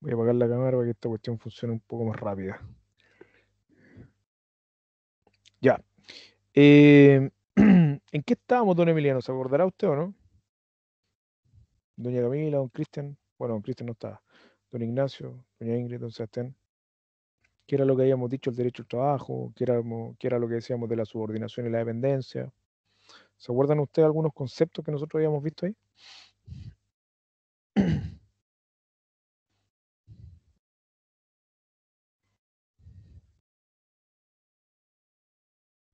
Voy a apagar la cámara para que esta cuestión funcione un poco más rápida. Ya. Eh, ¿En qué estábamos, don Emiliano? ¿Se acordará usted o no? Doña Camila, don Cristian. Bueno, don Cristian no está Don Ignacio, doña Ingrid, don Sebastián. ¿Qué era lo que habíamos dicho el derecho al trabajo? ¿Qué era, era lo que decíamos de la subordinación y la dependencia? ¿Se acuerdan ustedes algunos conceptos que nosotros habíamos visto ahí?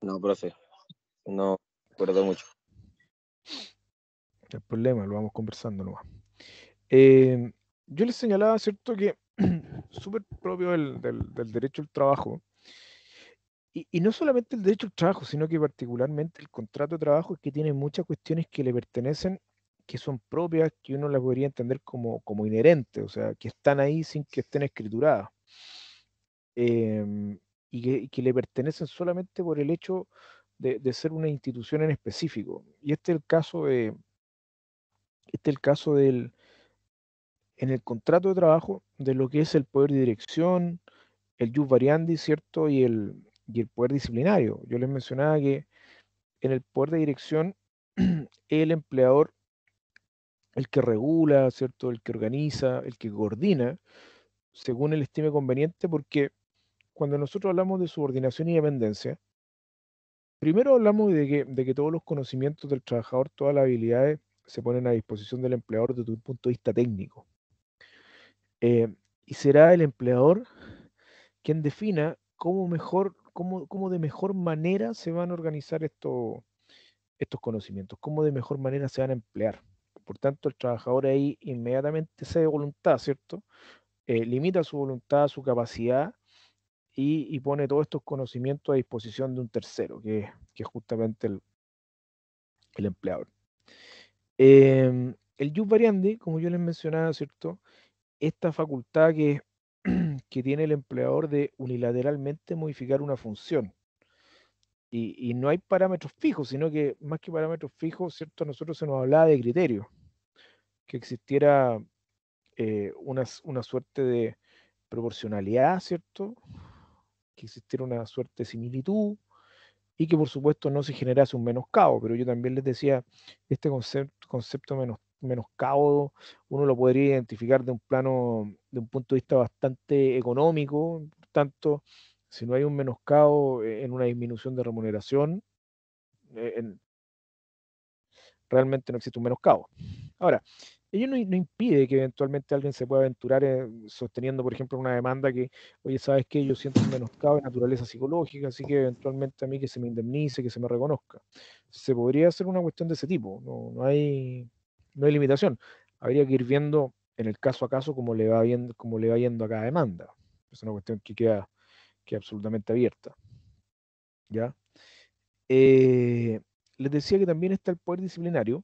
No, profe, no perdón mucho. El problema, lo vamos conversando nomás. Eh, yo les señalaba, ¿cierto?, que súper propio del, del, del, derecho al trabajo, y, no solamente el derecho al trabajo, sino que particularmente el contrato de trabajo es que tiene muchas cuestiones que le pertenecen, que son propias, que uno las podría entender como, como inherentes, o sea, que están ahí sin que estén escrituradas. Eh, y que, le pertenecen solamente por el hecho de, ser una institución en específico. Y este es el caso de, este el caso del, en el contrato de trabajo de lo que es el poder de dirección, el jus variandi, ¿cierto? Y el, y el poder disciplinario. Yo les mencionaba que en el poder de dirección el empleador, el que regula, ¿cierto? El que organiza, el que coordina, según el estime conveniente, porque cuando nosotros hablamos de subordinación y dependencia, primero hablamos de que, todos los conocimientos del trabajador, todas las habilidades se ponen a disposición del empleador desde un punto de vista técnico. Eh, y será el empleador quien defina cómo mejor, cómo, cómo de mejor manera se van a organizar estos conocimientos, cómo de mejor manera se van a emplear. Por tanto, el trabajador ahí inmediatamente cede voluntad, ¿cierto? Eh, limita su voluntad, su capacidad y, pone todos estos conocimientos a disposición de un tercero, que, es justamente el, el empleador. Em, el jus variandi, como yo les mencionaba, ¿cierto? Esta facultad que, que tiene el empleador de unilateralmente modificar una función. Y, no hay parámetros fijos, sino que más que parámetros fijos, ¿cierto? A nosotros se nos hablaba de criterios, que existiera eh, una, una, suerte de proporcionalidad, ¿cierto? que existiera una suerte de similitud y que por supuesto no se generase un menoscabo, pero yo también les decía, este concepto, concepto menos, menoscabo uno lo podría identificar de un plano, de un punto de vista bastante económico, por tanto, si no hay un menoscabo en una disminución de remuneración, eh, realmente no existe un menoscabo. Ahora, ello no, impide que eventualmente alguien se pueda aventurar eh, sosteniendo, por ejemplo, una demanda que, oye, ¿sabes que Yo siento un menoscabo de naturaleza psicológica, así que eventualmente a mí que se me indemnice, que se me reconozca. Se podría hacer una cuestión de ese tipo, no, hay, hay limitación. Habría que ir viendo en el caso a caso cómo le va, viendo, cómo le va yendo a cada demanda. Es una cuestión que queda, absolutamente abierta. ¿Ya? Eh, les decía que también está el poder disciplinario,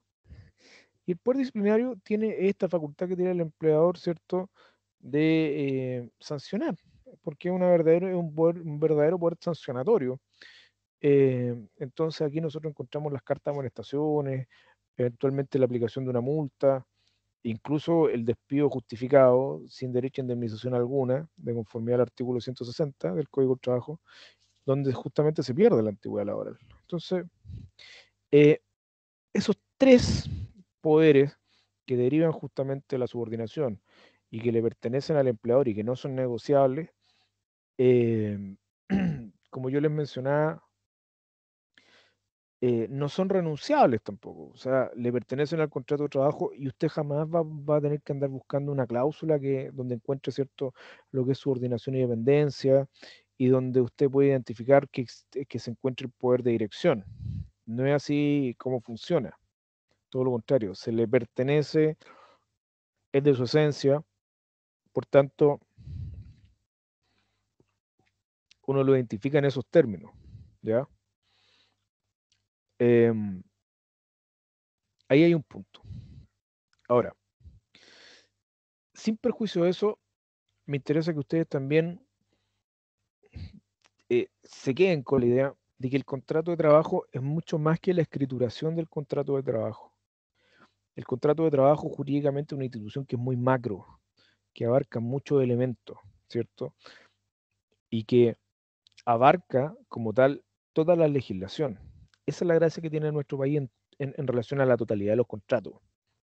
y el poder disciplinario tiene esta facultad que tiene el empleador, ¿cierto?, de eh, sancionar, porque es verdadero, un, verdadero poder sancionatorio. Eh, entonces aquí nosotros encontramos las cartas de amonestaciones, eventualmente la aplicación de una multa, incluso el despido justificado sin derecho a indemnización alguna, de conformidad al artículo 160 del Código de Trabajo, donde justamente se pierde la antigüedad laboral. Entonces, eh, esos tres poderes que derivan justamente de la subordinación y que le pertenecen al empleador y que no son negociables, em, como yo les mencionaba, eh, no son renunciables tampoco. O sea, le pertenecen al contrato de trabajo y usted jamás va, a tener que andar buscando una cláusula que, donde encuentre cierto lo que es subordinación y dependencia y donde usted puede identificar que, que se encuentre el poder de dirección. No es así como funciona todo lo contrario, se le pertenece, es de su esencia, por tanto, uno lo identifica en esos términos, ¿ya? Em, ahí hay un punto. Ahora, sin perjuicio de eso, me interesa que ustedes también eh, se queden con la idea de que el contrato de trabajo es mucho más que la escrituración del contrato de trabajo. El contrato de trabajo jurídicamente es una institución que es muy macro, que abarca muchos elementos, ¿cierto? Y que abarca como tal toda la legislación. Esa es la gracia que tiene nuestro país en, relación a la totalidad de los contratos.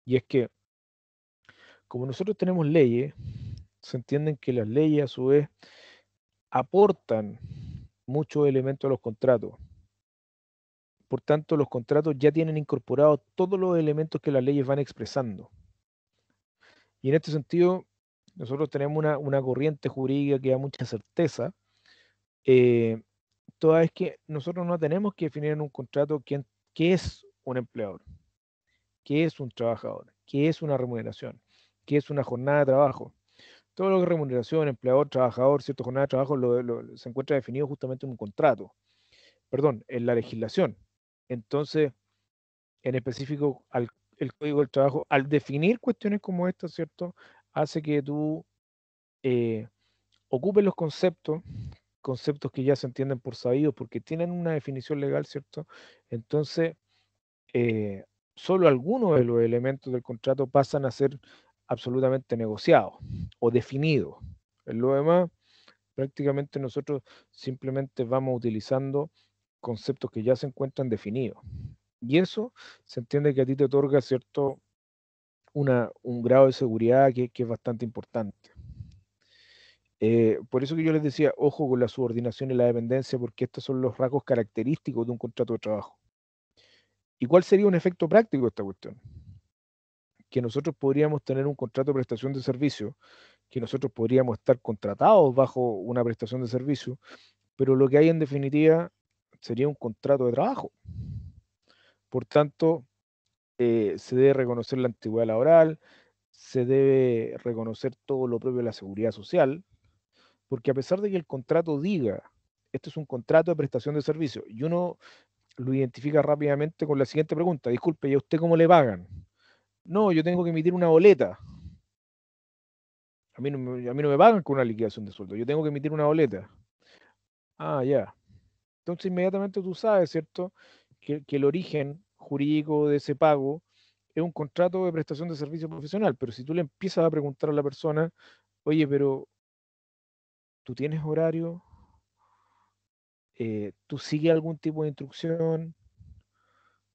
Y es que, como nosotros tenemos leyes, se entienden que las leyes a su vez aportan muchos elementos a los contratos por tanto, los contratos ya tienen incorporados todos los elementos que las leyes van expresando. Y en este sentido, nosotros tenemos una, corriente jurídica que da mucha certeza, eh, toda vez que nosotros no tenemos que definir en un contrato quién, qué es un empleador, qué es un trabajador, qué es una remuneración, qué es una jornada de trabajo. Todo lo que es remuneración, empleador, trabajador, cierta jornada de trabajo, se encuentra definido justamente en un contrato, perdón, en la legislación. Entonces, en específico, al, el Código del Trabajo, al definir cuestiones como esta, ¿cierto? Hace que tú eh, ocupes los conceptos, conceptos que ya se entienden por sabidos, porque tienen una definición legal, ¿cierto? Entonces, eh, solo algunos de los elementos del contrato pasan a ser absolutamente negociados o definidos. En lo demás, prácticamente nosotros simplemente vamos utilizando conceptos que ya se encuentran definidos. Y eso se entiende que a ti te otorga cierto una, un grado de seguridad que, que es bastante importante. Eh, por eso que yo les decía, ojo con la subordinación y la dependencia, porque estos son los rasgos característicos de un contrato de trabajo. ¿Y cuál sería un efecto práctico de esta cuestión? Que nosotros podríamos tener un contrato de prestación de servicio, que nosotros podríamos estar contratados bajo una prestación de servicio, pero lo que hay en definitiva sería un contrato de trabajo. Por tanto, eh, se debe reconocer la antigüedad laboral, se debe reconocer todo lo propio de la seguridad social, porque a pesar de que el contrato diga, esto es un contrato de prestación de servicios, y uno lo identifica rápidamente con la siguiente pregunta, disculpe, ¿y a usted cómo le pagan? No, yo tengo que emitir una boleta. A mí, a mí no me pagan con una liquidación de sueldo, yo tengo que emitir una boleta. Ah, ya. Entonces inmediatamente tú sabes, ¿cierto?, que, el origen jurídico de ese pago es un contrato de prestación de servicio profesional, pero si tú le empiezas a preguntar a la persona, oye, pero tú tienes horario, eh, tú sigues algún tipo de instrucción,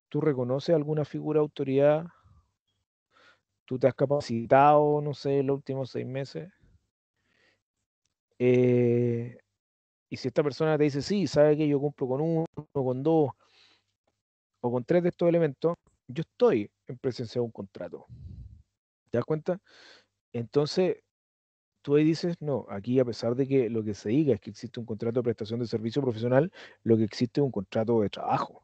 tú reconoces alguna figura de autoridad, tú te has capacitado, no sé, los últimos seis meses. Eh, y si esta persona te dice, sí, sabe que yo cumplo con uno, con dos o con tres de estos elementos, yo estoy en presencia de un contrato. ¿Te das cuenta? Entonces, tú ahí dices, no, aquí a pesar de que lo que se diga es que existe un contrato de prestación de servicio profesional, lo que existe es un contrato de trabajo.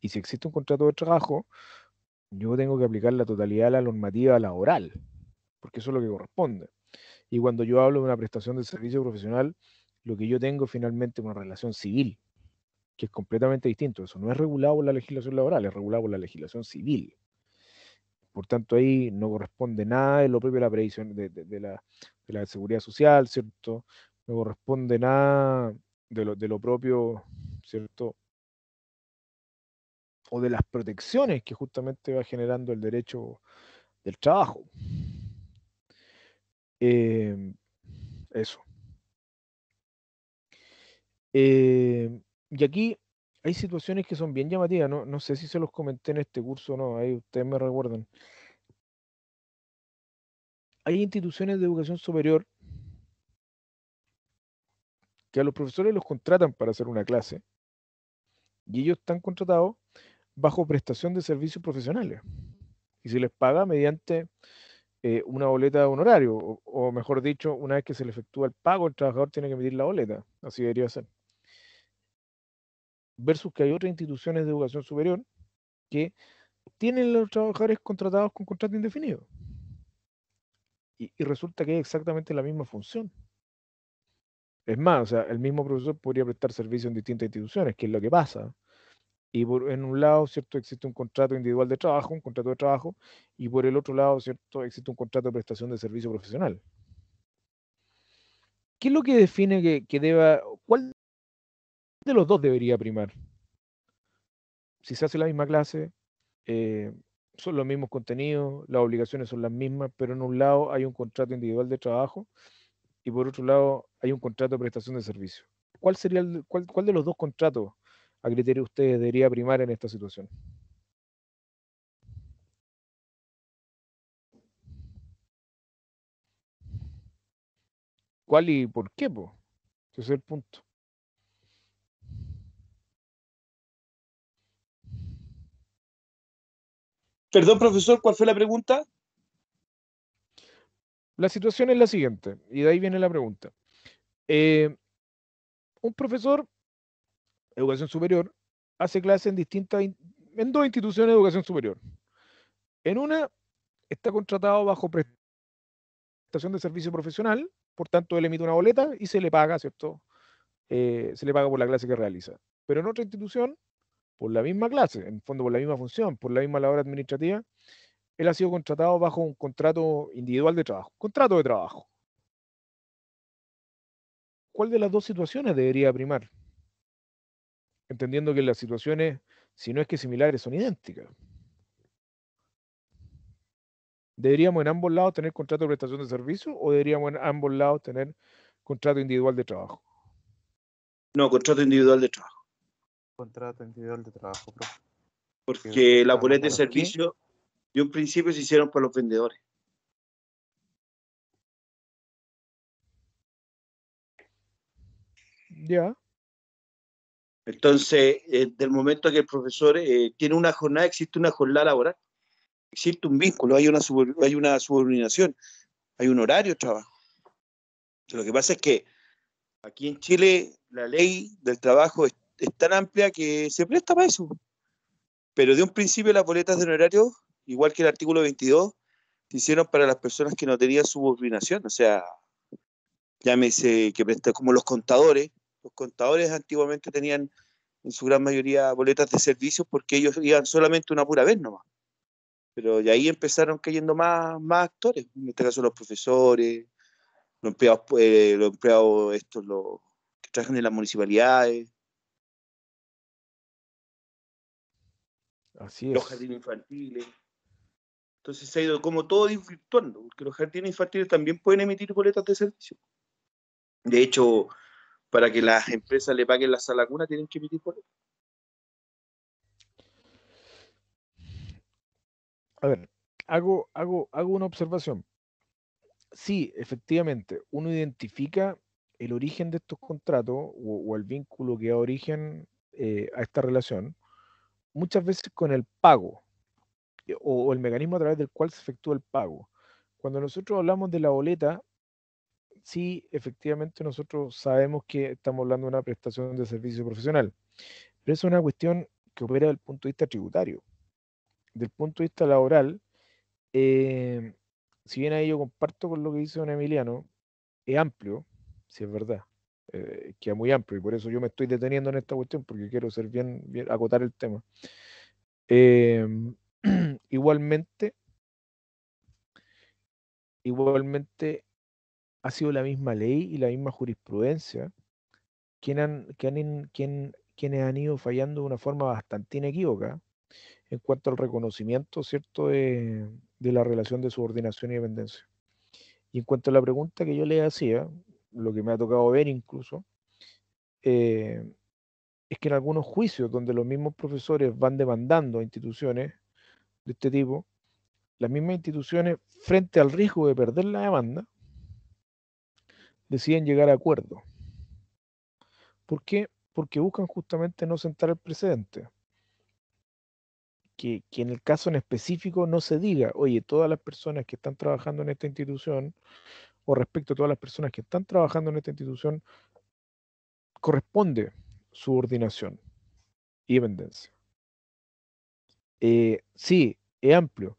Y si existe un contrato de trabajo, yo tengo que aplicar la totalidad de la normativa laboral, porque eso es lo que corresponde. Y cuando yo hablo de una prestación de servicio profesional, lo que yo tengo finalmente es una relación civil, que es completamente distinto. Eso no es regulado por la legislación laboral, es regulado por la legislación civil. Por tanto, ahí no corresponde nada de lo propio de la previsión de, la, seguridad social, ¿cierto? No corresponde nada de lo, propio, ¿cierto? O de las protecciones que justamente va generando el derecho del trabajo. Em, eso. Eh, y aquí hay situaciones que son bien llamativas, ¿no? no sé si se los comenté en este curso o no, ahí ustedes me recuerdan. Hay instituciones de educación superior que a los profesores los contratan para hacer una clase y ellos están contratados bajo prestación de servicios profesionales y se les paga mediante eh, una boleta de honorario, o, o, mejor dicho, una vez que se le efectúa el pago, el trabajador tiene que medir la boleta, así debería ser versus que hay otras instituciones de educación superior que tienen los trabajadores contratados con contrato indefinido. Y, resulta que es exactamente la misma función. Es más, o sea, el mismo profesor podría prestar servicio en distintas instituciones, que es lo que pasa. Y por, en un lado, ¿cierto? Existe un contrato individual de trabajo, un contrato de trabajo, y por el otro lado, ¿cierto? Existe un contrato de prestación de servicio profesional. ¿Qué es lo que define que, que deba, cuál de los dos debería primar. Si se hace la misma clase, eh, son los mismos contenidos, las obligaciones son las mismas, pero en un lado hay un contrato individual de trabajo y por otro lado hay un contrato de prestación de servicio. ¿Cuál, sería el, cuál, de los dos contratos a criterio de ustedes debería primar en esta situación? ¿Cuál y por qué? Ese es el punto. Perdón, profesor, ¿cuál fue la pregunta? La situación es la siguiente, y de ahí viene la pregunta. Eh, un profesor, de educación superior, hace clases en distintas, en dos instituciones de educación superior. En una está contratado bajo prestación de servicio profesional, por tanto él emite una boleta y se le paga, ¿cierto? Eh, se le paga por la clase que realiza. Pero en otra institución por la misma clase, en fondo por la misma función, por la misma labor administrativa, él ha sido contratado bajo un contrato individual de trabajo, contrato de trabajo. ¿Cuál de las dos situaciones debería primar? Entendiendo que las situaciones, si no es que similares, son idénticas. ¿Deberíamos en ambos lados tener contrato de prestación de servicio o deberíamos en ambos lados tener contrato individual de trabajo? No, contrato individual de trabajo contrato individual de trabajo, Porque la boletas de servicio de un principio se hicieron para los vendedores. Ya. Entonces, desde eh, del momento que el profesor eh, tiene una jornada, existe una jornada laboral, existe un vínculo, hay una, hay una subordinación, hay un horario de trabajo. Lo que pasa es que aquí en Chile la ley del trabajo es es tan amplia que se presta para eso. Pero de un principio las boletas de honorario, igual que el artículo 22, se hicieron para las personas que no tenían subordinación, o sea, llámese que presta como los contadores. Los contadores antiguamente tenían en su gran mayoría boletas de servicios porque ellos iban solamente una pura vez nomás. Pero de ahí empezaron cayendo más, más actores, en este caso los profesores, los empleados, eh, los empleados estos, los que trabajan en las municipalidades, Los jardines infantiles. Entonces se ha ido como todo desvirtuando, porque los jardines infantiles también pueden emitir boletas de servicio. De hecho, para que las empresas le paguen la sala cuna tienen que emitir boletas. A ver, hago, hago, hago una observación. Sí, efectivamente, uno identifica el origen de estos contratos o, el vínculo que da origen eh, a esta relación muchas veces con el pago eh, o, el mecanismo a través del cual se efectúa el pago. Cuando nosotros hablamos de la boleta, sí, efectivamente nosotros sabemos que estamos hablando de una prestación de servicio profesional, pero es una cuestión que opera desde el punto de vista tributario. Del punto de vista laboral, eh, si bien ahí yo comparto con lo que dice don Emiliano, es amplio, si es verdad, eh, que es muy amplio y por eso yo me estoy deteniendo en esta cuestión porque quiero ser bien, acotar el tema. Em, igualmente, igualmente ha sido la misma ley y la misma jurisprudencia quien han, quien, quienes han ido fallando de una forma bastante inequívoca en cuanto al reconocimiento, ¿cierto?, de, de la relación de subordinación y dependencia. Y en cuanto a la pregunta que yo le hacía, lo que me ha tocado ver incluso, eh, es que en algunos juicios donde los mismos profesores van demandando a instituciones de este tipo, las mismas instituciones, frente al riesgo de perder la demanda, deciden llegar a acuerdo ¿Por qué? Porque buscan justamente no sentar el precedente. Que, que, en el caso en específico no se diga, oye, todas las personas que están trabajando en esta institución o respecto a todas las personas que están trabajando en esta institución, corresponde subordinación y dependencia. Eh, sí, es amplio,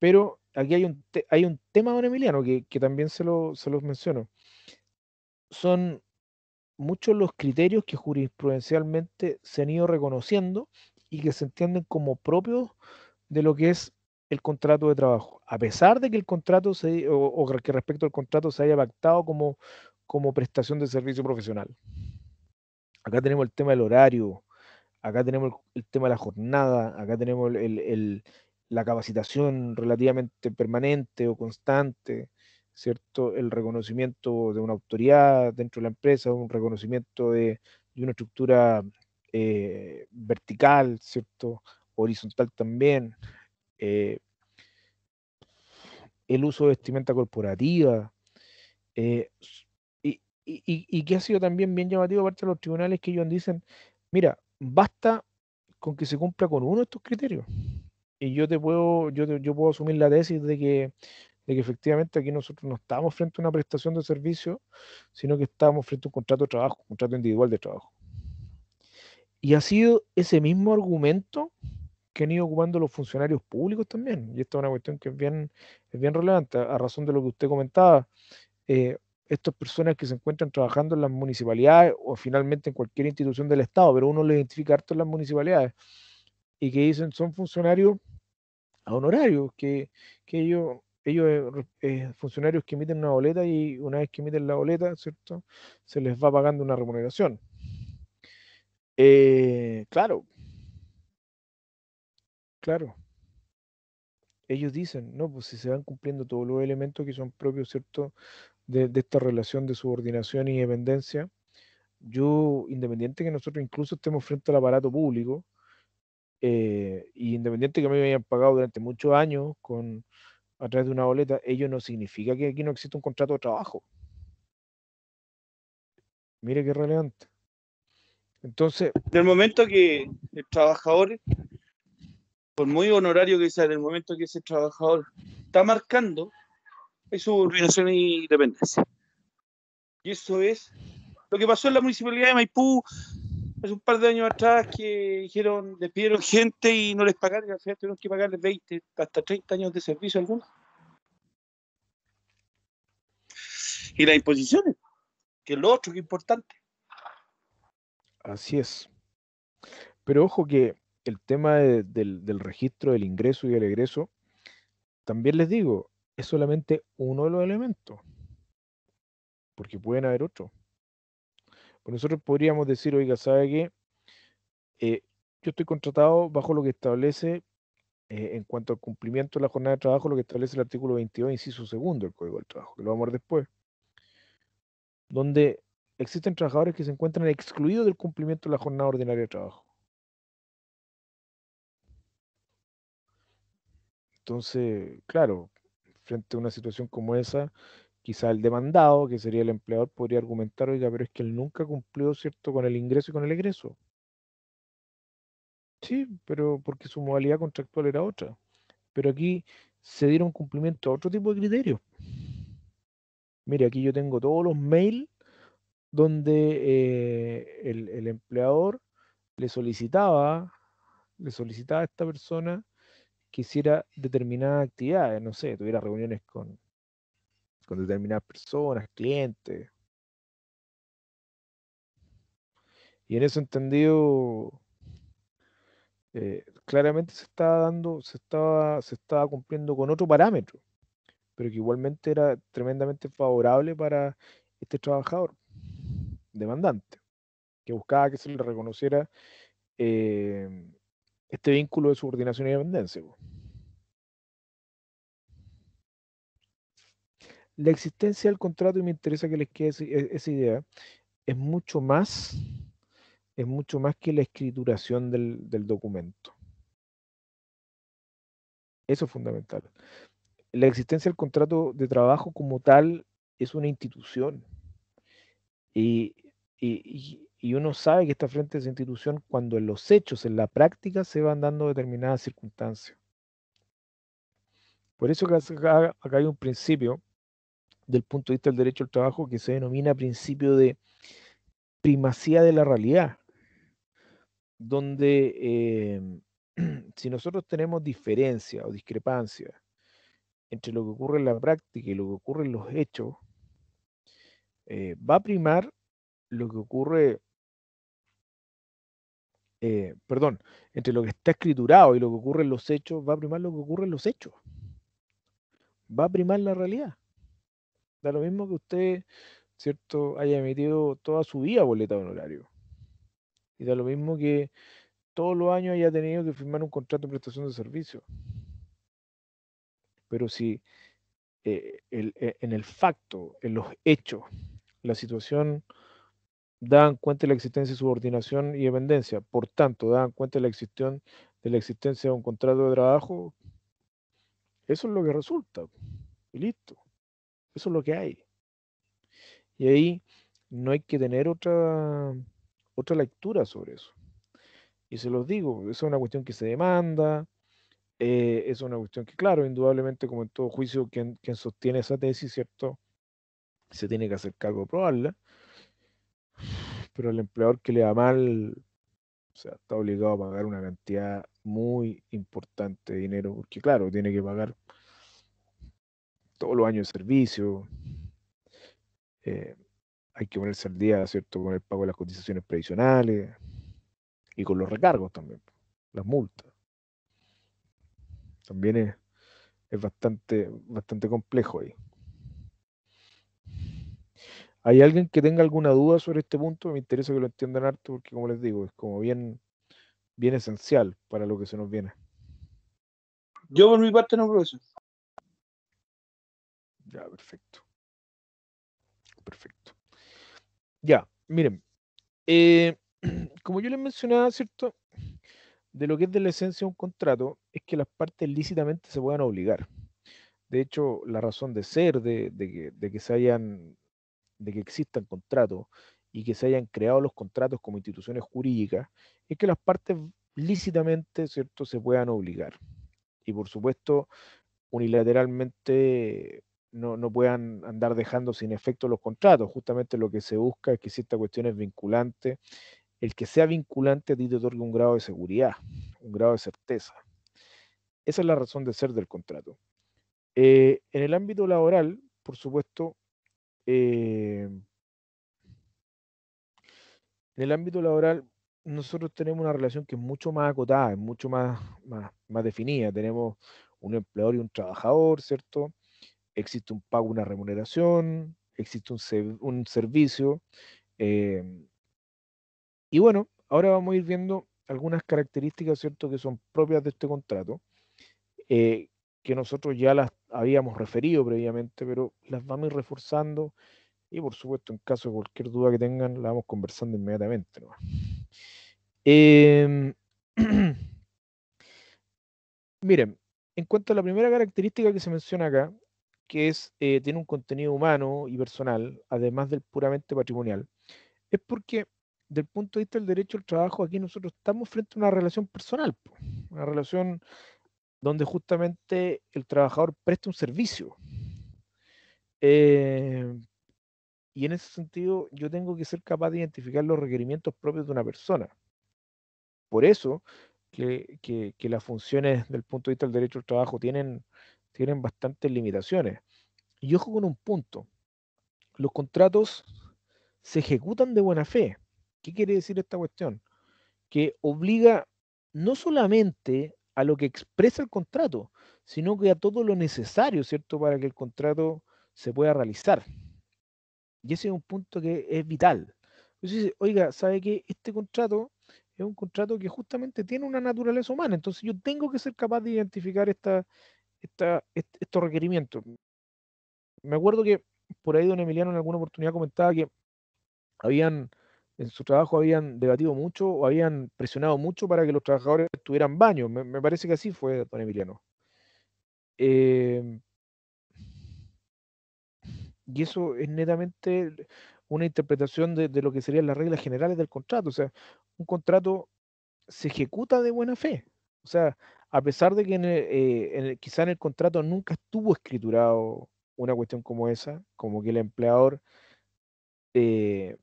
pero aquí hay un, hay un tema, don Emiliano, que, también se, se los menciono. Son muchos los criterios que jurisprudencialmente se han ido reconociendo y que se entienden como propios de lo que es el contrato de trabajo, a pesar de que el contrato se, o, que respecto al contrato se haya pactado como, como prestación de servicio profesional. Acá tenemos el tema del horario, acá tenemos el, tema de la jornada, acá tenemos la capacitación relativamente permanente o constante, ¿cierto? El reconocimiento de una autoridad dentro de la empresa, un reconocimiento de, una estructura eh, vertical, ¿cierto? Horizontal también, eh, el uso de vestimenta corporativa, eh, y, que ha sido también bien llamativo aparte de los tribunales que ellos dicen, mira, basta con que se cumpla con uno de estos criterios. Y yo te puedo, yo, yo puedo asumir la tesis de que, de que efectivamente aquí nosotros no estamos frente a una prestación de servicio, sino que estamos frente a un contrato de trabajo, un contrato individual de trabajo. Y ha sido ese mismo argumento que han ido ocupando los funcionarios públicos también. Y esta es una cuestión que es bien, bien relevante, a razón de lo que usted comentaba. Eh, estas personas que se encuentran trabajando en las municipalidades o finalmente en cualquier institución del Estado, pero uno lo identifica harto en las municipalidades, y que dicen son funcionarios a honorarios, que, ellos, ellos eh, eh, funcionarios que emiten una boleta y una vez que emiten la boleta, ¿cierto? Se les va pagando una remuneración. claro, Claro, ellos dicen, ¿no? Pues si se van cumpliendo todos los elementos que son propios, ¿cierto? De, esta relación de subordinación y dependencia, yo, independiente que nosotros incluso estemos frente al aparato público, eh, y independiente que me hayan pagado durante muchos años con, a través de una boleta, ello no significa que aquí no exista un contrato de trabajo. Mire qué relevante. Entonces. Del momento que el trabajador por muy honorario que sea, en el momento que ese trabajador está marcando, es su relación y dependencia. Y eso es lo que pasó en la municipalidad de Maipú hace un par de años atrás, que dijeron, despidieron gente y no les pagaron, al final tuvieron que pagarles 20, hasta 30 años de servicio algunos. Y las imposiciones, que es lo otro que es importante. Así es. Pero ojo que el tema del, registro del ingreso y del egreso, también les digo, es solamente uno de los elementos, porque pueden haber otros. Pues nosotros podríamos decir, oiga, ¿sabe qué? Eh, yo estoy contratado bajo lo que establece, eh, en cuanto al cumplimiento de la jornada de trabajo, lo que establece el artículo 22, inciso segundo del Código del Trabajo, que lo vamos a ver después, donde existen trabajadores que se encuentran excluidos del cumplimiento de la jornada ordinaria de trabajo. Entonces, claro, frente a una situación como esa, quizá el demandado, que sería el empleador, podría argumentar, oiga, pero es que él nunca cumplió, ¿cierto?, con el ingreso y con el egreso. Sí, pero porque su modalidad contractual era otra. Pero aquí se dieron cumplimiento a otro tipo de criterios. Mire, aquí yo tengo todos los mails donde eh, el, el, empleador le solicitaba, le solicitaba a esta persona que hiciera determinadas actividades, no sé, tuviera reuniones con, con determinadas personas, clientes. Y en ese entendido, eh, claramente se estaba dando, se estaba, se estaba cumpliendo con otro parámetro, pero que igualmente era tremendamente favorable para este trabajador demandante, que buscaba que se le reconociera eh, este vínculo de subordinación y dependencia. La existencia del contrato, y me interesa que les quede e, esa idea, es mucho más, es mucho más que la escrituración del, documento. Eso es fundamental. La existencia del contrato de trabajo como tal es una institución. y, y uno sabe que está frente a esa institución cuando en los hechos, en la práctica, se van dando determinadas circunstancias. Por eso acá, hay un principio del punto de vista del derecho al trabajo que se denomina principio de primacía de la realidad, donde em, si nosotros tenemos diferencia o discrepancia entre lo que ocurre en la práctica y lo que ocurre en los hechos, eh, va a primar lo que ocurre eh, perdón, entre lo que está escriturado y lo que ocurre en los hechos, va a primar lo que ocurre en los hechos. Va a primar la realidad. Da lo mismo que usted, ¿cierto?, haya emitido toda su vida boleta de honorario. Y da lo mismo que todos los años haya tenido que firmar un contrato de prestación de servicio. Pero si eh, eh, en el facto, en los hechos, la situación dan cuenta de la existencia de subordinación y dependencia, por tanto, dan cuenta de la, existencia de un contrato de trabajo, eso es lo que resulta. Y listo. Eso es lo que hay. Y ahí no hay que tener otra, otra lectura sobre eso. Y se los digo, eso es una cuestión que se demanda, eh, es una cuestión que, claro, indudablemente, como en todo juicio, quien, quien sostiene esa tesis, ¿cierto? Se tiene que hacer cargo de probarla pero el empleador que le da mal, o sea, está obligado a pagar una cantidad muy importante de dinero, porque claro, tiene que pagar todos los años de servicio, eh, hay que ponerse al día, ¿cierto?, con el pago de las cotizaciones previsionales y con los recargos también, las multas. También es, es bastante, bastante complejo ahí. ¿Hay alguien que tenga alguna duda sobre este punto? Me interesa que lo entiendan harto porque, como les digo, es como bien, bien esencial para lo que se nos viene. Yo por mi parte no, profesor. Ya, perfecto. Perfecto. Ya, miren. Eh, como yo les mencionaba, ¿cierto? De lo que es de la esencia de un contrato, es que las partes lícitamente se puedan obligar. De hecho, la razón de ser de que se hayan de que existan contratos y que se hayan creado los contratos como instituciones jurídicas, es que las partes lícitamente, ¿cierto?, se puedan obligar. Y por supuesto, unilateralmente no, puedan andar dejando sin efecto los contratos. Justamente lo que se busca es que cuestión cuestiones vinculante El que sea vinculante a ti te otorga un grado de seguridad, un grado de certeza. Esa es la razón de ser del contrato. Eh, en el ámbito laboral, por supuesto, eh, en el ámbito laboral, nosotros tenemos una relación que es mucho más acotada, es mucho más, más, definida. Tenemos un empleador y un trabajador, ¿cierto? Existe un pago, una remuneración, existe un, servicio. Em, y bueno, ahora vamos a ir viendo algunas características, ¿cierto?, que son propias de este contrato, eh, que nosotros ya las habíamos referido previamente, pero las vamos a ir reforzando y por supuesto en caso de cualquier duda que tengan la vamos conversando inmediatamente. Em, miren, en cuanto a la primera característica que se menciona acá, que es eh, tiene un contenido humano y personal, además del puramente patrimonial, es porque del punto de vista del derecho al trabajo, aquí nosotros estamos frente a una relación personal, una relación donde justamente el trabajador presta un servicio. Eh, y en ese sentido, yo tengo que ser capaz de identificar los requerimientos propios de una persona. Por eso que, las funciones del punto de vista del derecho al trabajo tienen, tienen bastantes limitaciones. Y ojo con un punto. Los contratos se ejecutan de buena fe. ¿Qué quiere decir esta cuestión? Que obliga no solamente a lo que expresa el contrato, sino que a todo lo necesario, ¿cierto?, para que el contrato se pueda realizar. Y ese es un punto que es vital. Entonces, pues oiga, ¿sabe que este contrato es un contrato que justamente tiene una naturaleza humana? Entonces yo tengo que ser capaz de identificar estos requerimientos. Me acuerdo que por ahí don Emiliano en alguna oportunidad comentaba que habían en su trabajo habían debatido mucho o habían presionado mucho para que los trabajadores tuvieran baños. Me, parece que así fue, don Emiliano. Em, y eso es netamente una interpretación de, lo que serían las reglas generales del contrato. O sea, un contrato se ejecuta de buena fe. O sea, a pesar de que eh, quizá en el contrato nunca estuvo escriturado una cuestión como esa, como que el empleador... Eh,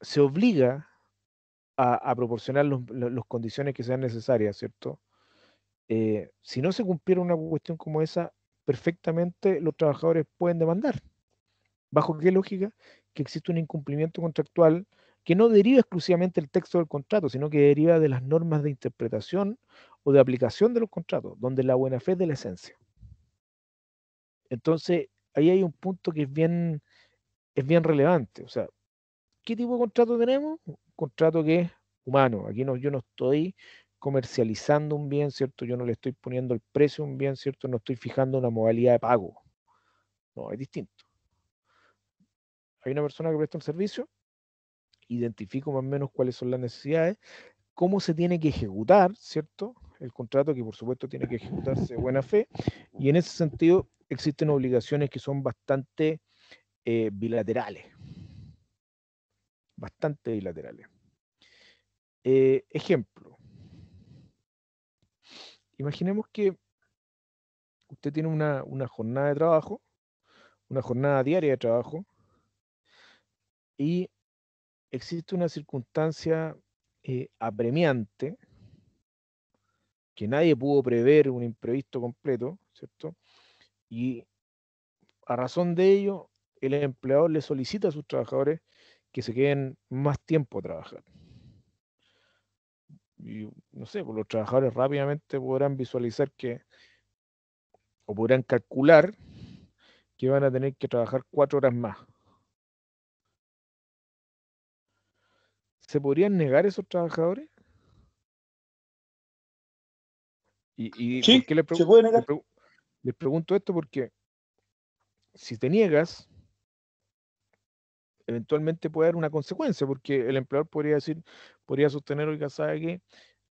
se obliga a, proporcionar las condiciones que sean necesarias, ¿cierto? Eh, si no se cumpliera una cuestión como esa, perfectamente los trabajadores pueden demandar. ¿Bajo qué lógica? Que existe un incumplimiento contractual que no deriva exclusivamente del texto del contrato, sino que deriva de las normas de interpretación o de aplicación de los contratos, donde la buena fe es de la esencia. Entonces, ahí hay un punto que es bien, es bien relevante. O sea, ¿qué tipo de contrato tenemos? Un contrato que es humano. Aquí yo no estoy comercializando un bien, ¿cierto? Yo no le estoy poniendo el precio a un bien, ¿cierto? No estoy fijando una modalidad de pago. No, es distinto. Hay una persona que presta un servicio, identifico más o menos cuáles son las necesidades, cómo se tiene que ejecutar, ¿cierto? El contrato que por supuesto tiene que ejecutarse de buena fe. Y en ese sentido existen obligaciones que son bastante eh, bilaterales bastante bilaterales. Eh, ejemplo. Imaginemos que usted tiene una, jornada de trabajo, una jornada diaria de trabajo, y existe una circunstancia eh, apremiante que nadie pudo prever un imprevisto completo, ¿cierto? Y a razón de ello, el empleador le solicita a sus trabajadores que se queden más tiempo a trabajar. Y no sé, pues, los trabajadores rápidamente podrán visualizar que, o podrán calcular que van a tener que trabajar cuatro horas más. ¿Se podrían negar esos trabajadores? Y, qué les pregunto esto porque si te niegas, eventualmente puede haber una consecuencia, porque el empleador podría decir, podría sostener, oiga, sabe que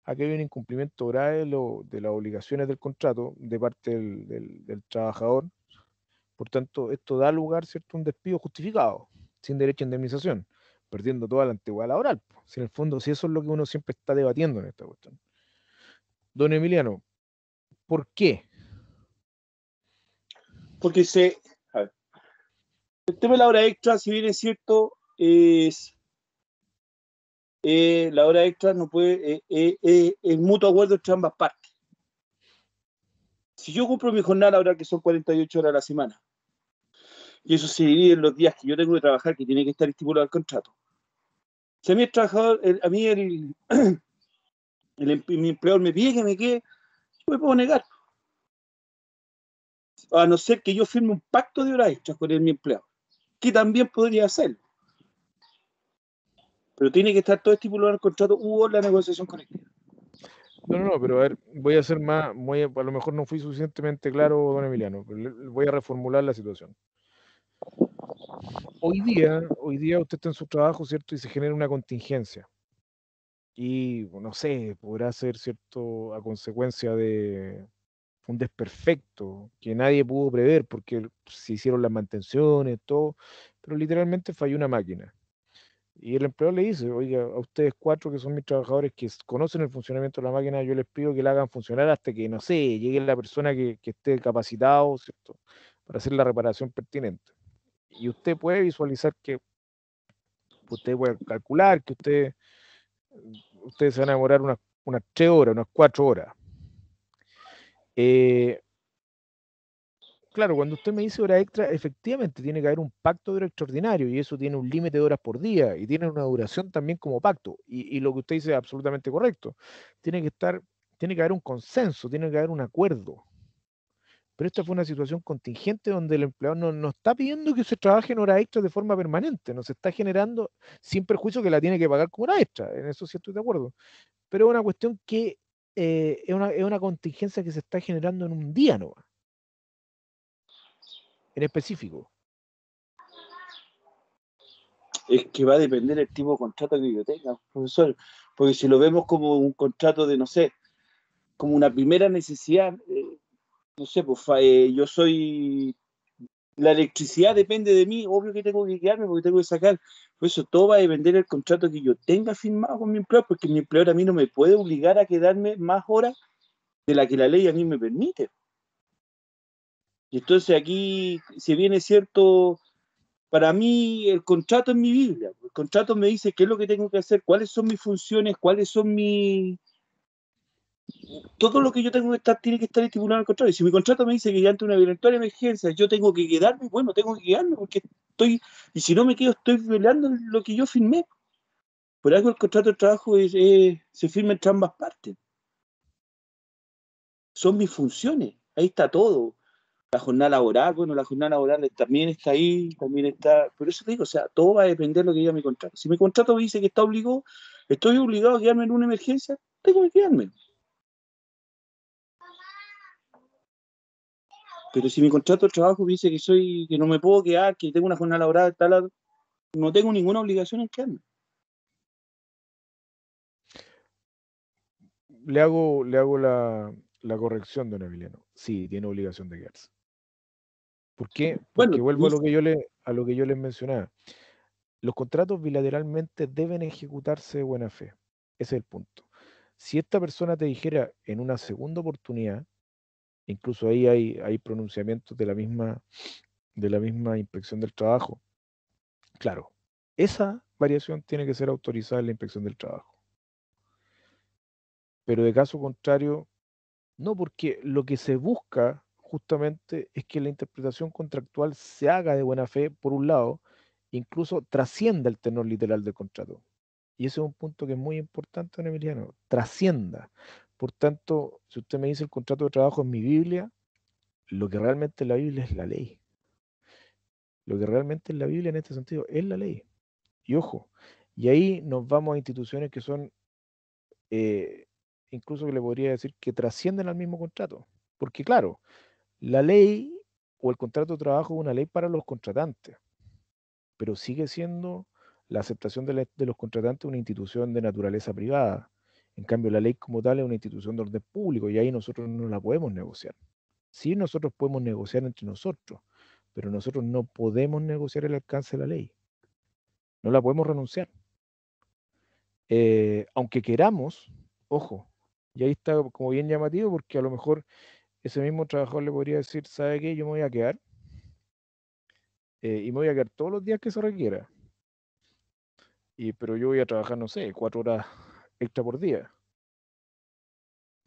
aquí hay un incumplimiento grave de, las obligaciones del contrato de parte del, trabajador. Por tanto, esto da lugar, ¿cierto?, un despido justificado, sin derecho a indemnización, perdiendo toda la antigüedad laboral. Si en el fondo, si eso es lo que uno siempre está debatiendo en esta cuestión. Don Emiliano, ¿por qué? Porque se, el tema de la hora extra, si bien es cierto, es eh, la hora extra no puede, eh, eh, mutuo acuerdo entre ambas partes. Si yo cumplo mi jornada hora que son 48 horas a la semana, y eso se divide en los días que yo tengo que trabajar, que tiene que estar estipulado el contrato. Si a mí el trabajador, a mí el, mi empleador me pide que me quede, yo me puedo negar. A no ser que yo firme un pacto de horas extras con el, mi empleador que también podría ser. Pero tiene que estar todo estipulado en el contrato u la negociación colectiva. No, no, no, pero a ver, voy a ser más, a, lo mejor no fui suficientemente claro, don Emiliano, pero voy a reformular la situación. Hoy día, hoy día usted está en su trabajo, ¿cierto? Y se genera una contingencia. Y no sé, podrá ser, ¿cierto? A consecuencia de, un desperfecto que nadie pudo prever porque se hicieron las mantenciones, todo, pero literalmente falló una máquina. Y el empleador le dice, oiga, a ustedes cuatro que son mis trabajadores que conocen el funcionamiento de la máquina, yo les pido que la hagan funcionar hasta que, no sé, llegue la persona que, esté capacitado, ¿cierto? Para hacer la reparación pertinente. Y usted puede visualizar que, usted puede calcular que usted, mm, ustedes se van a demorar unas, unas tres horas, unas cuatro horas eh, claro, cuando usted me dice hora extra, efectivamente tiene que haber un pacto de hora extraordinario y eso tiene un límite de horas por día y tiene una duración también como pacto. Y, lo que usted dice es absolutamente correcto. Tiene que estar, tiene que haber un consenso, tiene que haber un acuerdo. Pero esta fue una situación contingente donde el empleador no, no está pidiendo que se trabaje en hora extra de forma permanente, no se está generando sin perjuicio que la tiene que pagar como hora extra. En eso sí estoy de acuerdo. Pero es una cuestión que eh, es, una, contingencia que se está generando en un día no en específico. Es que va a depender el tipo de contrato que yo tenga, profesor, porque si lo vemos como un contrato de, no sé, como una primera necesidad, eh, no sé, pues eh, yo soy la electricidad depende de mí, obvio que tengo que quedarme porque tengo que sacar. Por eso todo va a depender del contrato que yo tenga firmado con mi empleador, porque mi empleador a mí no me puede obligar a quedarme más horas de la que la ley a mí me permite. Y entonces aquí, si viene cierto, para mí el contrato es mi Biblia. El contrato me dice qué es lo que tengo que hacer, cuáles son mis funciones, cuáles son mis, todo lo que yo tengo que estar tiene que estar estipulado contrato y Si mi contrato me dice que ante una eventual emergencia yo tengo que quedarme, bueno, tengo que quedarme porque estoy, y si no me quedo, estoy violando lo que yo firmé. Por algo el contrato de trabajo es, se firma entre ambas partes. Son mis funciones, ahí está todo. La jornada laboral, bueno, la jornada laboral también está ahí, también está. Por eso te digo, o sea, todo va a depender de lo que diga mi contrato. Si mi contrato me dice que está obligado, estoy obligado a quedarme en una emergencia, tengo que quedarme. Pero si mi contrato de trabajo dice que soy, que no me puedo quedar, que tengo una jornada laboral tal, no tengo ninguna obligación en quedarme. Le hago, le hago la, corrección, don Emiliano. Sí, tiene obligación de quedarse. ¿Por qué? Porque vuelvo a lo que yo le, a lo que yo les mencionaba. Los contratos bilateralmente deben ejecutarse de buena fe. Ese es el punto. Si esta persona te dijera en una segunda oportunidad, Incluso ahí hay, pronunciamientos de la, misma, de la misma inspección del trabajo. Claro, esa variación tiene que ser autorizada en la inspección del trabajo. Pero de caso contrario, no, porque lo que se busca justamente es que la interpretación contractual se haga de buena fe, por un lado, incluso trascienda el tenor literal del contrato. Y ese es un punto que es muy importante, don Emiliano, trascienda. Por tanto, si usted me dice el contrato de trabajo en mi Biblia, lo que realmente es la Biblia es la ley. Lo que realmente es la Biblia en este sentido es la ley. Y ojo, y ahí nos vamos a instituciones que son, eh, incluso que le podría decir, que trascienden al mismo contrato. Porque claro, la ley o el contrato de trabajo es una ley para los contratantes, pero sigue siendo la aceptación de los contratantes una institución de naturaleza privada en cambio, la ley como tal es una institución de orden público y ahí nosotros no la podemos negociar. Sí, nosotros podemos negociar entre nosotros, pero nosotros no podemos negociar el alcance de la ley. No la podemos renunciar. Eh, aunque queramos, ojo, y ahí está como bien llamativo porque a lo mejor ese mismo trabajador le podría decir, ¿sabe qué? Yo me voy a quedar eh, y me voy a quedar todos los días que se requiera. Y, pero yo voy a trabajar, no sé, cuatro horas extra por día.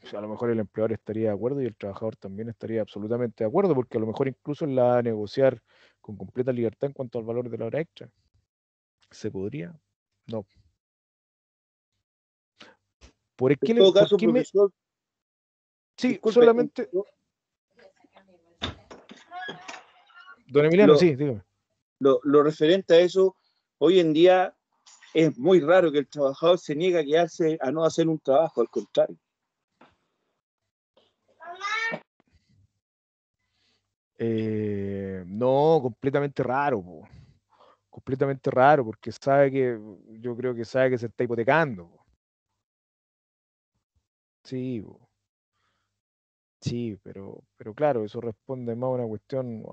O sea, a lo mejor el empleador estaría de acuerdo y el trabajador también estaría absolutamente de acuerdo, porque a lo mejor incluso la negociar con completa libertad en cuanto al valor de la hora extra. ¿Se podría? No. ¿Por qué, caso, Sí, solamente... Don Emiliano, sí, dígame. lo referente a eso, hoy en día es muy raro que el trabajador se niegue a, no hacer un trabajo, al contrario. Eh, no, completamente raro, completamente raro, porque sabe que, yo creo que sabe que se está hipotecando. Sí, sí, pero, pero claro, eso responde más a una cuestión, a,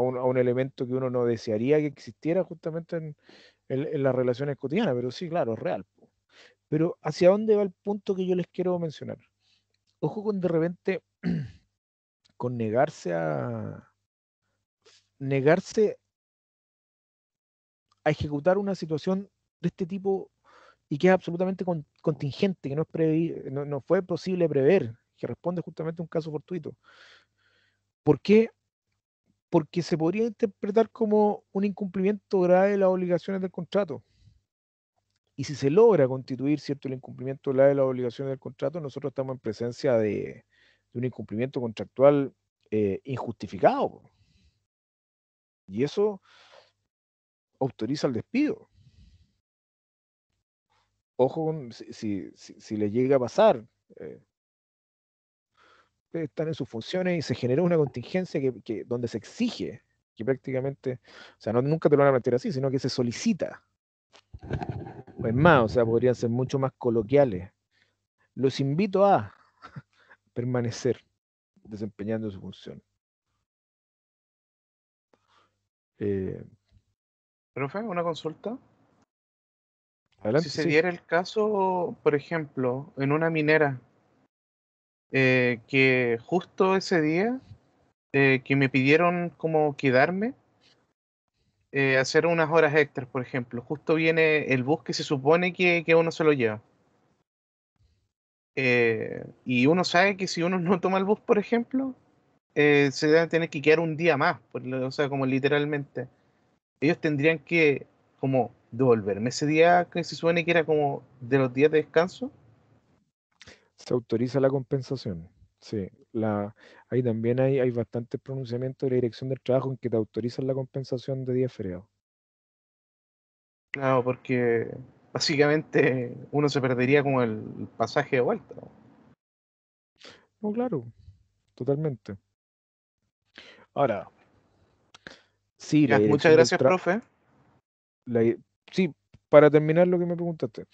un, a un elemento que uno no desearía que existiera justamente en, en, las relaciones cotidianas, pero sí, claro, es real. Pero hacia dónde va el punto que yo les quiero mencionar. Ojo con de repente, con negarse a... negarse a ejecutar una situación de este tipo y que es absolutamente contingente, que no, es no, no, fue posible prever, que responde justamente a un caso fortuito. ¿Por qué porque se podría interpretar como un incumplimiento grave de las obligaciones del contrato. Y si se logra constituir cierto el incumplimiento grave de las obligaciones del contrato, nosotros estamos en presencia de, un incumplimiento contractual eh, injustificado. Y eso autoriza el despido. Ojo si, si, le llega a pasar, eh, están en sus funciones y se generó una contingencia que, donde se exige, que prácticamente, o sea, no, nunca te lo van a meter así, sino que se solicita. Pues más, o sea, podrían ser mucho más coloquiales. Los invito a permanecer desempeñando su función. Eh, Profe, una consulta. Adelante, si se diera el caso, por ejemplo, en una minera, eh, que justo ese día eh, que me pidieron como quedarme, eh, hacer unas horas extras, por ejemplo. Justo viene el bus que se supone que, uno se lo lleva. y uno sabe que si uno no toma el bus, por ejemplo, se debe tener que quedar un día más, o sea, como literalmente. Ellos tendrían que, como, devolverme ese día que se supone que era como de los días de descanso se autoriza la compensación. Sí, la, ahí también hay, hay bastantes pronunciamientos de la Dirección del Trabajo en que te autorizan la compensación de días feriados. Claro, porque básicamente uno se perdería con el pasaje de vuelta. No, claro, totalmente. Ahora, sí, muchas gracias, profe. sí, para terminar lo que me preguntaste,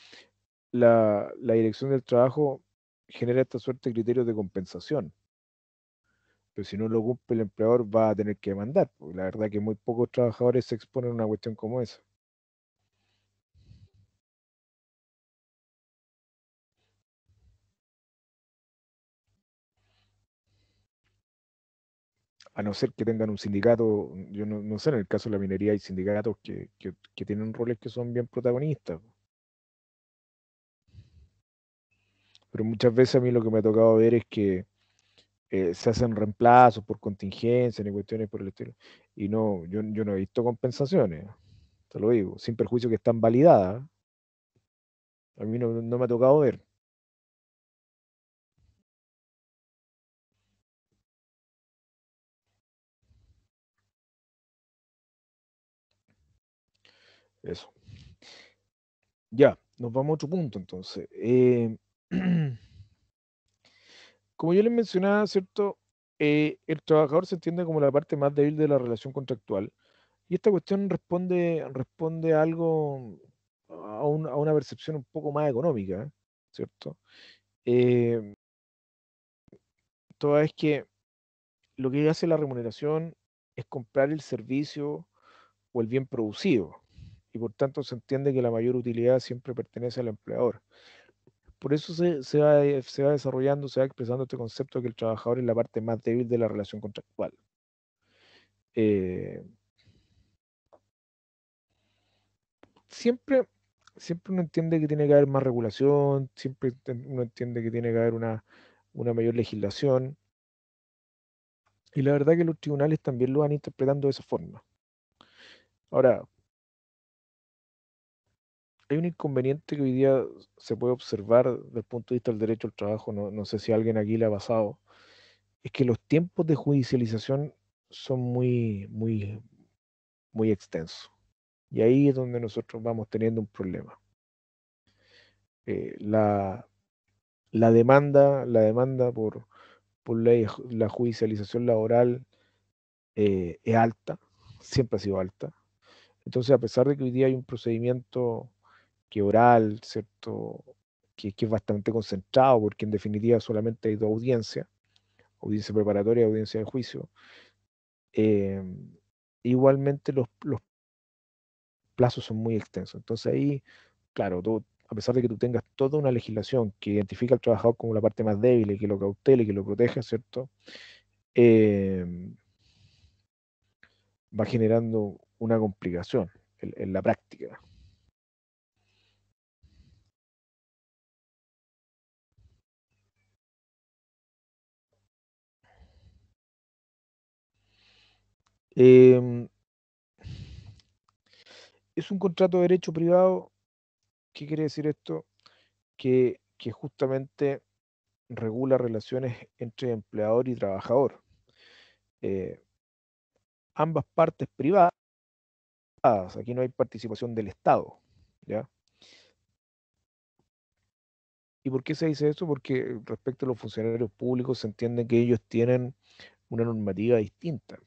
la dirección del trabajo genera esta suerte de criterios de compensación. Pero si no lo cumple el empleador va a tener que demandar, porque la verdad que muy pocos trabajadores se exponen a una cuestión como esa. a no ser que tengan un sindicato, yo no, sé, en el caso de la minería hay sindicatos que, que tienen roles que son bien protagonistas. pero muchas veces a mí lo que me ha tocado ver es que eh, se hacen reemplazos por contingencia ni cuestiones por el estilo. Y no, yo, no he visto compensaciones, te lo digo, sin perjuicio que están validadas. A mí no, no me ha tocado ver. Eso. Ya, nos vamos a otro punto entonces. Eh, Como yo les mencionaba, ¿cierto? Eh, el trabajador se entiende como la parte más débil de la relación contractual. Y esta cuestión responde, responde a algo, a, una percepción un poco más económica, ¿cierto? Eh, toda es que lo que hace la remuneración es comprar el servicio o el bien producido. Y por tanto se entiende que la mayor utilidad siempre pertenece al empleador. Por eso se, va, desarrollando, se va expresando este concepto de que el trabajador es la parte más débil de la relación contractual. Eh, siempre, siempre uno entiende que tiene que haber más regulación, siempre uno entiende que tiene que haber una, mayor legislación. Y la verdad que los tribunales también lo van interpretando de esa forma. Ahora, hay un inconveniente que hoy día se puede observar desde el punto de vista del derecho al trabajo, no, sé si alguien aquí le ha pasado, es que los tiempos de judicialización son muy, muy, muy extensos. Y ahí es donde nosotros vamos teniendo un problema. Eh, la, demanda, la demanda por, por ley, la judicialización laboral eh, es alta, siempre ha sido alta. Entonces, a pesar de que hoy día hay un procedimiento que oral, ¿cierto? Que, es bastante concentrado, porque en definitiva solamente hay dos audiencias, audiencia preparatoria y audiencia de juicio. Em, igualmente los, plazos son muy extensos. Entonces ahí, claro, a pesar de que tú tengas toda una legislación que identifica al trabajador como la parte más débil y que lo cautele y que lo proteja, ¿cierto? Em, va generando una complicación en la práctica. Em, es un contrato de derecho privado. ¿Qué quiere decir esto? Que, justamente regula relaciones entre empleador y trabajador. Eh, ambas partes privadas, aquí no hay participación del Estado. ¿Y por qué se dice eso? Porque respecto a los funcionarios públicos se entiende que ellos tienen una normativa distinta.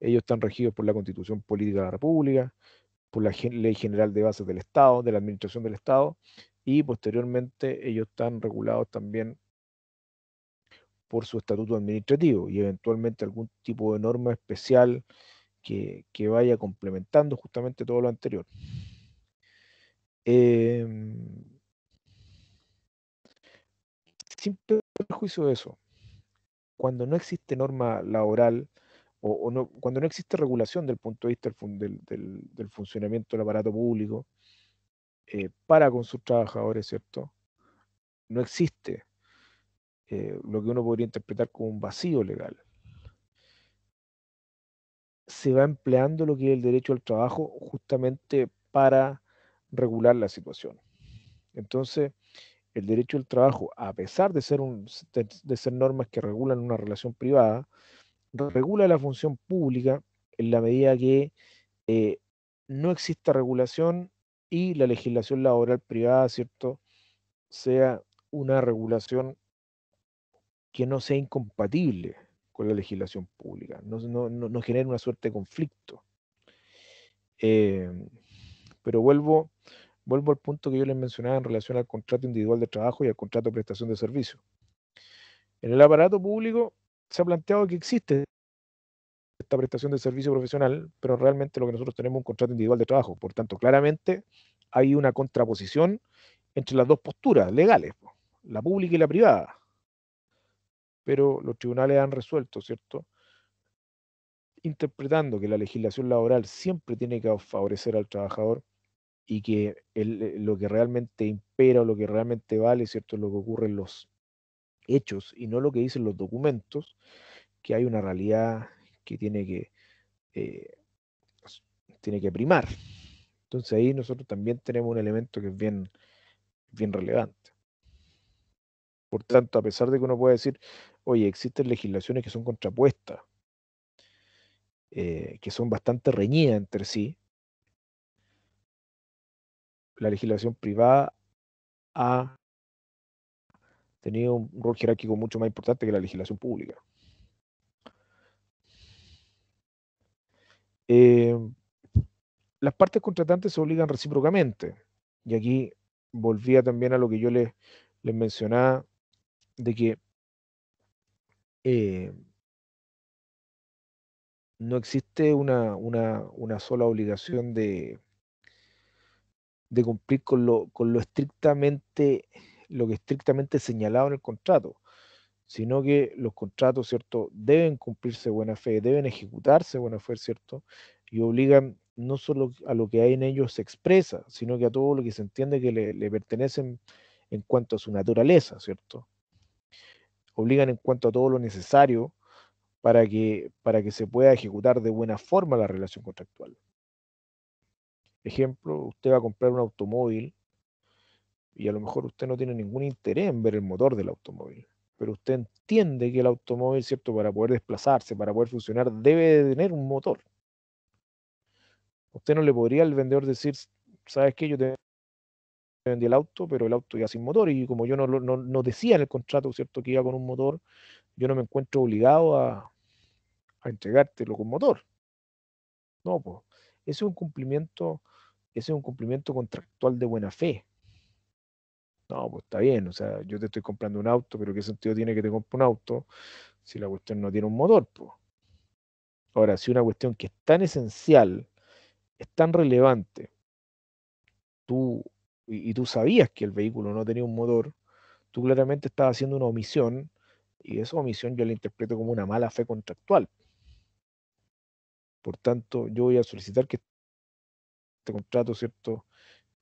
Ellos están regidos por la Constitución Política de la República, por la Ley General de Bases del Estado, de la Administración del Estado, y posteriormente ellos están regulados también por su estatuto administrativo y eventualmente algún tipo de norma especial que, vaya complementando justamente todo lo anterior. Eh, sin perjuicio de eso, cuando no existe norma laboral o, cuando no existe regulación del punto de vista del, funcionamiento del aparato público eh, para con sus trabajadores, ¿cierto? No existe eh, lo que uno podría interpretar como un vacío legal. Se va empleando lo que es el derecho al trabajo justamente para regular la situación. Entonces, el derecho al trabajo, a pesar de ser, un, de ser normas que regulan una relación privada, regula la función pública en la medida que eh, no exista regulación y la legislación laboral privada, ¿cierto?, sea una regulación que no sea incompatible con la legislación pública, no, no, genere una suerte de conflicto. Eh, pero vuelvo, vuelvo al punto que yo les mencionaba en relación al contrato individual de trabajo y al contrato de prestación de servicio. En el aparato público se ha planteado que existe esta prestación de servicio profesional, pero realmente lo que nosotros tenemos es un contrato individual de trabajo. Por tanto, claramente hay una contraposición entre las dos posturas legales, la pública y la privada. Pero los tribunales han resuelto, ¿cierto? Interpretando que la legislación laboral siempre tiene que favorecer al trabajador y que eh, lo que realmente impera o lo que realmente vale, ¿cierto? Es lo que ocurre en los hechos y no lo que dicen los documentos, que hay una realidad que tiene que, eh, tiene que primar. Entonces ahí nosotros también tenemos un elemento que es bien, bien relevante. Por tanto, a pesar de que uno puede decir, oye, existen legislaciones que son contrapuestas, eh, que son bastante reñidas entre sí, la legislación privada ha tenía un rol jerárquico mucho más importante que la legislación pública. Eh, las partes contratantes se obligan recíprocamente, y aquí volvía también a lo que yo les, mencionaba, de que eh, no existe una, sola obligación de, de cumplir con lo, con lo estrictamente lo que estrictamente señalado en el contrato, sino que los contratos, ¿cierto?, deben cumplirse buena fe, deben ejecutarse buena fe, ¿cierto? Y obligan no solo a lo que hay en ellos se expresa, sino que a todo lo que se entiende que le, le pertenecen en cuanto a su naturaleza, ¿cierto? Obligan en cuanto a todo lo necesario para que, para que se pueda ejecutar de buena forma la relación contractual. Ejemplo, usted va a comprar un automóvil y a lo mejor usted no tiene ningún interés en ver el motor del automóvil, pero usted entiende que el automóvil, ¿cierto? Para poder desplazarse, para poder funcionar, debe de tener un motor. Usted no le podría al vendedor decir, ¿sabes qué? Yo te vendí el auto, pero el auto ya sin motor, y como yo no, decía en el contrato, ¿cierto? Que iba con un motor, yo no me encuentro obligado a, entregártelo con motor. No, pues, es un cumplimiento, ese es un cumplimiento contractual de buena fe, no, pues está bien, o sea, yo te estoy comprando un auto, pero ¿qué sentido tiene que te compre un auto si la cuestión no tiene un motor? Pues? Ahora, si una cuestión que es tan esencial, es tan relevante, tú, y, tú sabías que el vehículo no tenía un motor, tú claramente estabas haciendo una omisión, y esa omisión yo la interpreto como una mala fe contractual. Por tanto, yo voy a solicitar que este contrato, ¿cierto?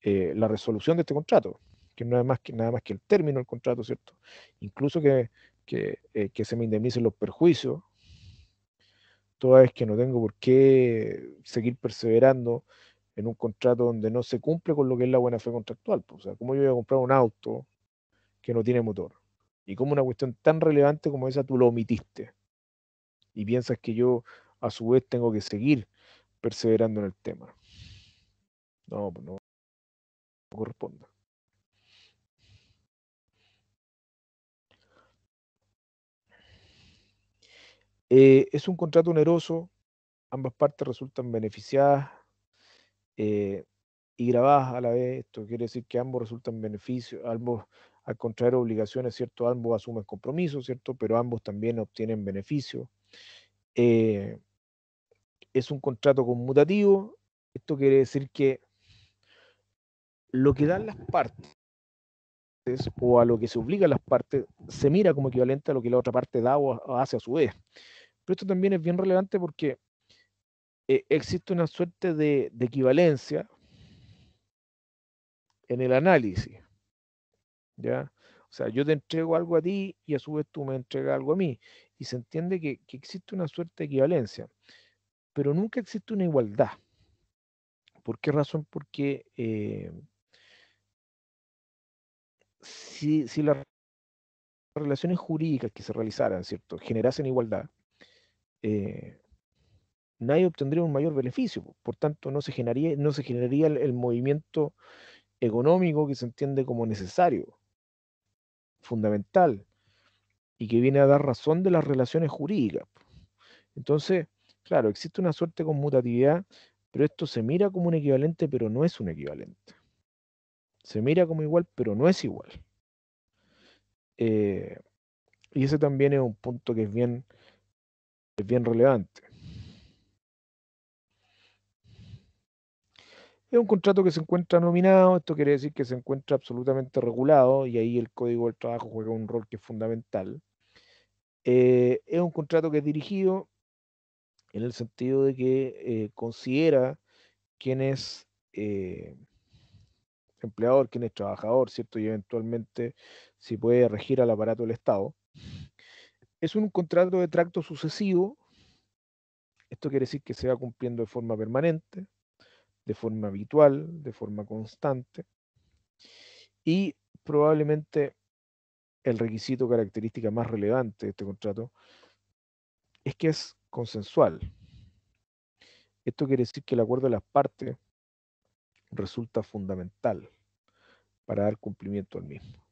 Eh, la resolución de este contrato que no es más que, nada más que el término del contrato, ¿cierto? Incluso eh, que, se me indemnicen los perjuicios, toda vez que no tengo por qué seguir perseverando en un contrato donde no se cumple con lo que es la buena fe contractual. o sea, ¿cómo yo voy a comprar un auto que no tiene motor? Y como una cuestión tan relevante como esa tú lo omitiste. Y piensas que yo a su vez tengo que seguir perseverando en el tema. No, pues no, no Eh, es un contrato oneroso, ambas partes resultan beneficiadas eh, y grabadas a la vez. Esto quiere decir que ambos resultan beneficios, ambos al contraer obligaciones, ¿cierto? Ambos asumen compromisos, ¿cierto? Pero ambos también obtienen beneficios. Eh, es un contrato conmutativo. Esto quiere decir que lo que dan las partes o a lo que se obliga las partes se mira como equivalente a lo que la otra parte da o hace a su vez. Pero esto también es bien relevante porque eh, existe una suerte de, equivalencia en el análisis. ¿Ya? O sea, yo te entrego algo a ti y a su vez tú me entregas algo a mí. Y se entiende que, existe una suerte de equivalencia, pero nunca existe una igualdad. ¿Por qué razón? Porque eh, si, si, las relaciones jurídicas que se realizaran, ¿cierto?, generasen igualdad, eh, nadie obtendría un mayor beneficio. Por tanto, no se generaría, no se generaría el, movimiento económico que se entiende como necesario, fundamental, y que viene a dar razón de las relaciones jurídicas. Entonces, claro, existe una suerte de conmutatividad, pero esto se mira como un equivalente, pero no es un equivalente. Se mira como igual, pero no es igual. Eh, y ese también es un punto que es bien es bien relevante. Es un contrato que se encuentra nominado, esto quiere decir que se encuentra absolutamente regulado y ahí el Código del Trabajo juega un rol que es fundamental. Eh, es un contrato que es dirigido en el sentido de que eh, considera quién es eh, empleador, quién es trabajador, ¿cierto? Y eventualmente si puede regir al aparato del Estado. Es un contrato de tracto sucesivo. Esto quiere decir que se va cumpliendo de forma permanente, de forma habitual, de forma constante. Y probablemente el requisito característica más relevante de este contrato es que es consensual. Esto quiere decir que el acuerdo de las partes resulta fundamental para dar cumplimiento al mismo.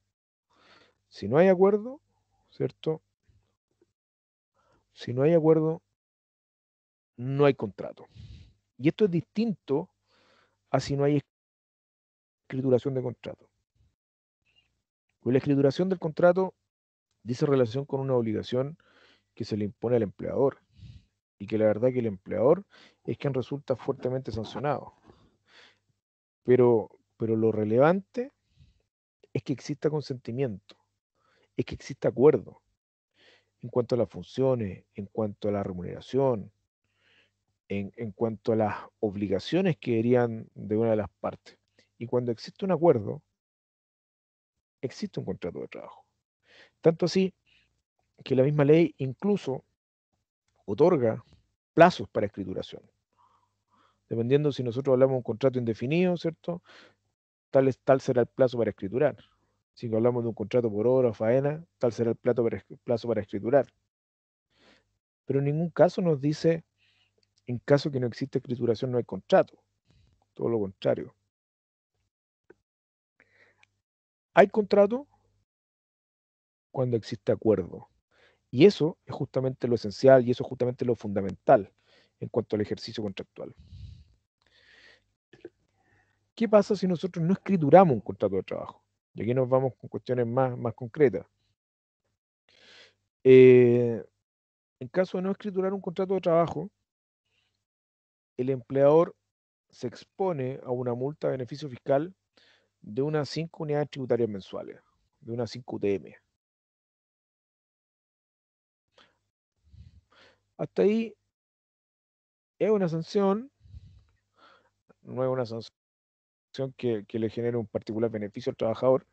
Si no hay acuerdo, ¿cierto? Si no hay acuerdo, no hay contrato. Y esto es distinto a si no hay escrituración de contrato. Pues la escrituración del contrato dice relación con una obligación que se le impone al empleador y que la verdad que el empleador es quien resulta fuertemente sancionado. Pero, pero lo relevante es que exista consentimiento, es que exista acuerdo, en cuanto a las funciones, en cuanto a la remuneración, en, cuanto a las obligaciones que herían de una de las partes. Y cuando existe un acuerdo, existe un contrato de trabajo. Tanto así que la misma ley incluso otorga plazos para escrituración. Dependiendo si nosotros hablamos de un contrato indefinido, ¿cierto? Tal, tal será el plazo para escriturar. Si hablamos de un contrato por hora o faena, tal será el plazo para, escriturar. Pero en ningún caso nos dice, en caso que no existe escrituración no hay contrato. Todo lo contrario. Hay contrato cuando existe acuerdo. Y eso es justamente lo esencial y eso es justamente lo fundamental en cuanto al ejercicio contractual. ¿Qué pasa si nosotros no escrituramos un contrato de trabajo? Y aquí nos vamos con cuestiones más, concretas. Eh, en caso de no escriturar un contrato de trabajo, el empleador se expone a una multa de beneficio fiscal de unas 5 unidades tributarias mensuales, de unas 5 UTM. Hasta ahí es una sanción, no es una sanción que, que le genere un particular beneficio al trabajador.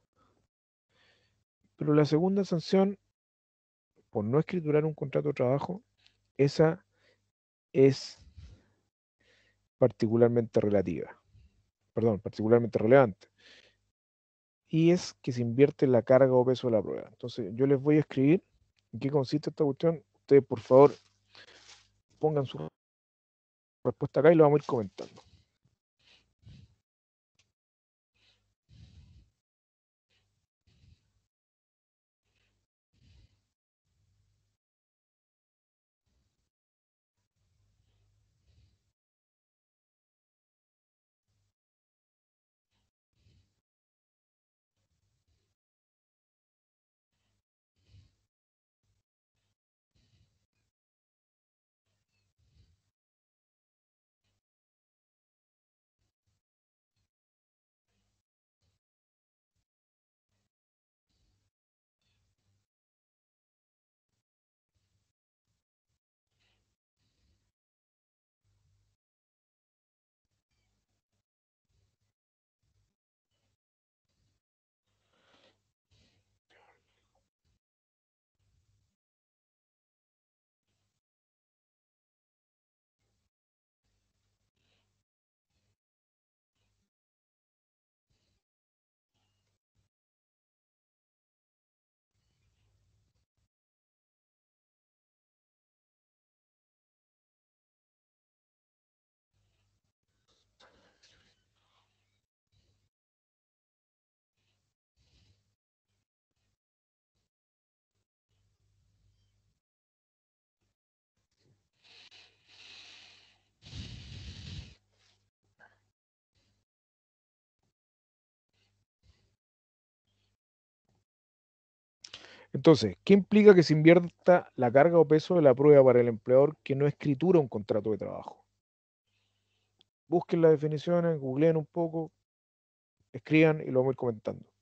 Pero la segunda sanción, por no escriturar un contrato de trabajo, esa es particularmente relativa, perdón, particularmente relevante. Y es que se invierte la carga o peso de la prueba. Entonces, yo les voy a escribir en qué consiste esta cuestión. Ustedes, por favor, pongan su respuesta acá y lo vamos a ir comentando. Entonces, ¿qué implica que se invierta la carga o peso de la prueba para el empleador que no escritura un contrato de trabajo? Busquen las definiciones, googleen un poco, escriban y lo vamos a ir comentando.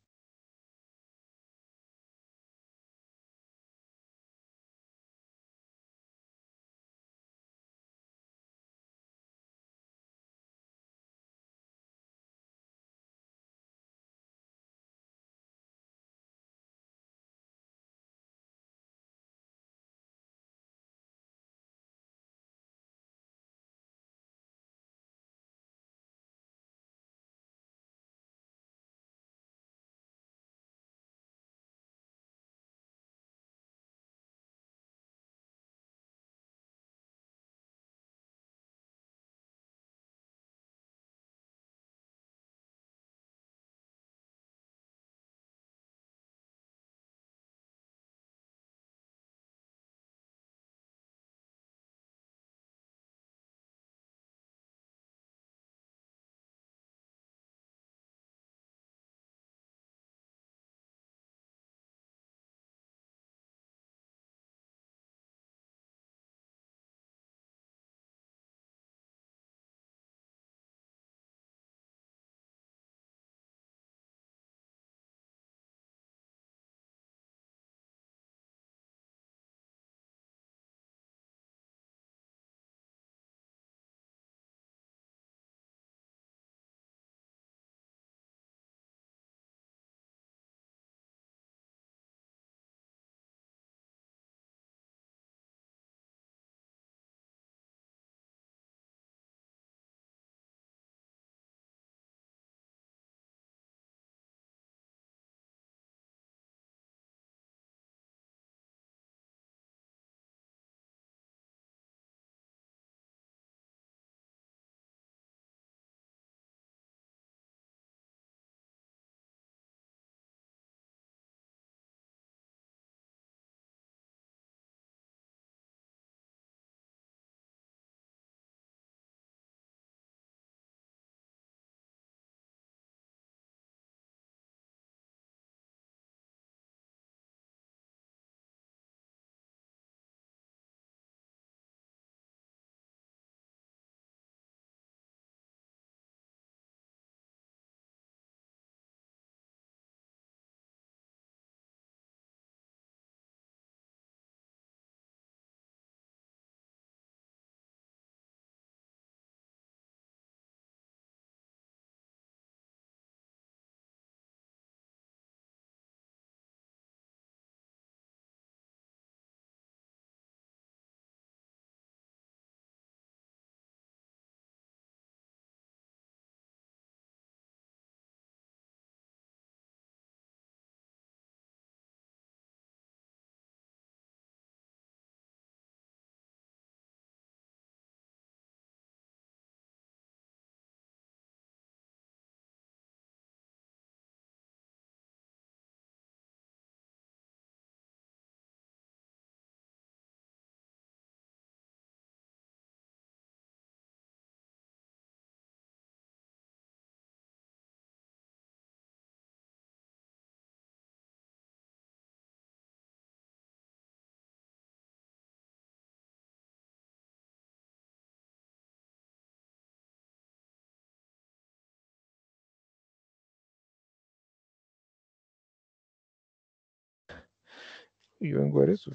yo vengo ver eso,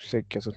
sé qué hacen.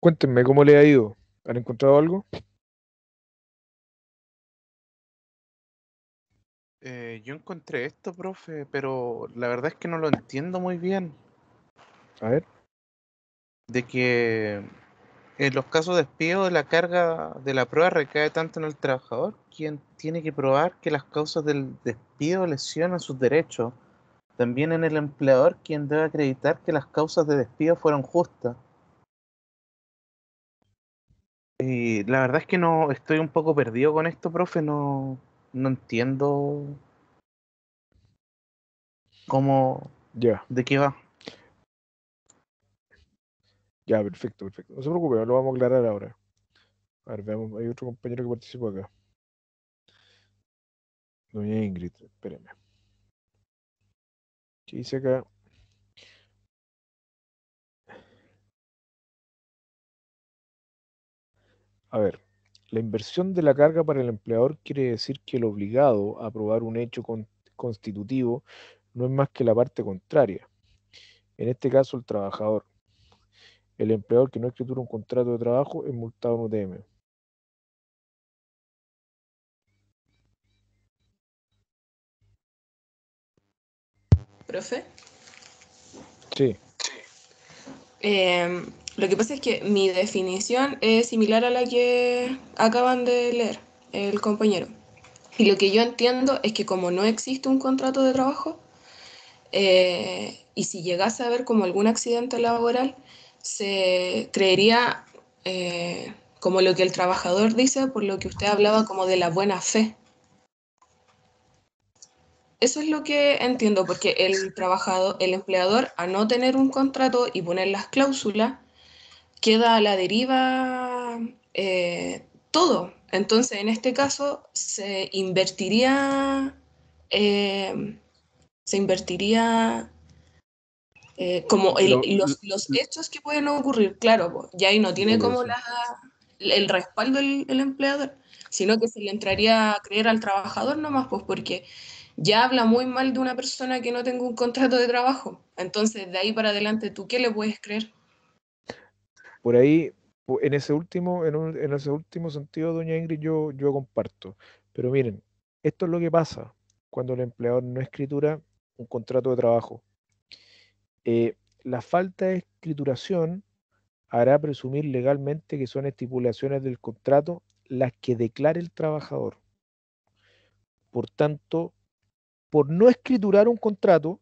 Cuéntenme cómo le ha ido. ¿Han encontrado algo? Eh, yo encontré esto, profe, pero la verdad es que no lo entiendo muy bien. A ver. De que en los casos de despido la carga de la prueba recae tanto en el trabajador, quien tiene que probar que las causas del despido lesionan sus derechos. También en el empleador, quien debe acreditar que las causas de despido fueron justas. Eh, la verdad es que no estoy un poco perdido con esto, profe, no, no entiendo cómo de qué va. Ya, perfecto, perfecto. No se preocupe, lo vamos a aclarar ahora. A ver, veamos, hay otro compañero que participó acá. Doña Ingrid, espéreme. ¿Qué dice acá? A ver, la inversión de la carga para el empleador quiere decir que el obligado a probar un hecho constitutivo no es más que la parte contraria. En este caso, el trabajador. El empleador que no escritura un contrato de trabajo es multado en UTM. ¿Profe? Sí. Em, lo que pasa es que mi definición es similar a la que acaban de leer el compañero. Y lo que yo entiendo es que como no existe un contrato de trabajo, eh, y si llegase a haber como algún accidente laboral, se creería eh, como lo que el trabajador dice, por lo que usted hablaba como de la buena fe. Eso es lo que entiendo, porque el trabajador, el empleador, a no tener un contrato y poner las cláusulas, queda a la deriva eh, todo. Entonces, en este caso, se invertiría, eh, se invertiría eh, como los, hechos que pueden ocurrir, claro, ya ahí no tiene como el respaldo el, empleador, sino que se le entraría a creer al trabajador nomás, pues porque ya habla muy mal de una persona que no tenga un contrato de trabajo. Entonces, de ahí para adelante, ¿tú qué le puedes creer? Por ahí, en ese último, en, ese último sentido, doña Ingrid, yo, yo comparto. Pero miren, esto es lo que pasa cuando el empleador no escritura un contrato de trabajo. Eh, la falta de escrituración hará presumir legalmente que son estipulaciones del contrato las que declare el trabajador. Por tanto, por no escriturar un contrato,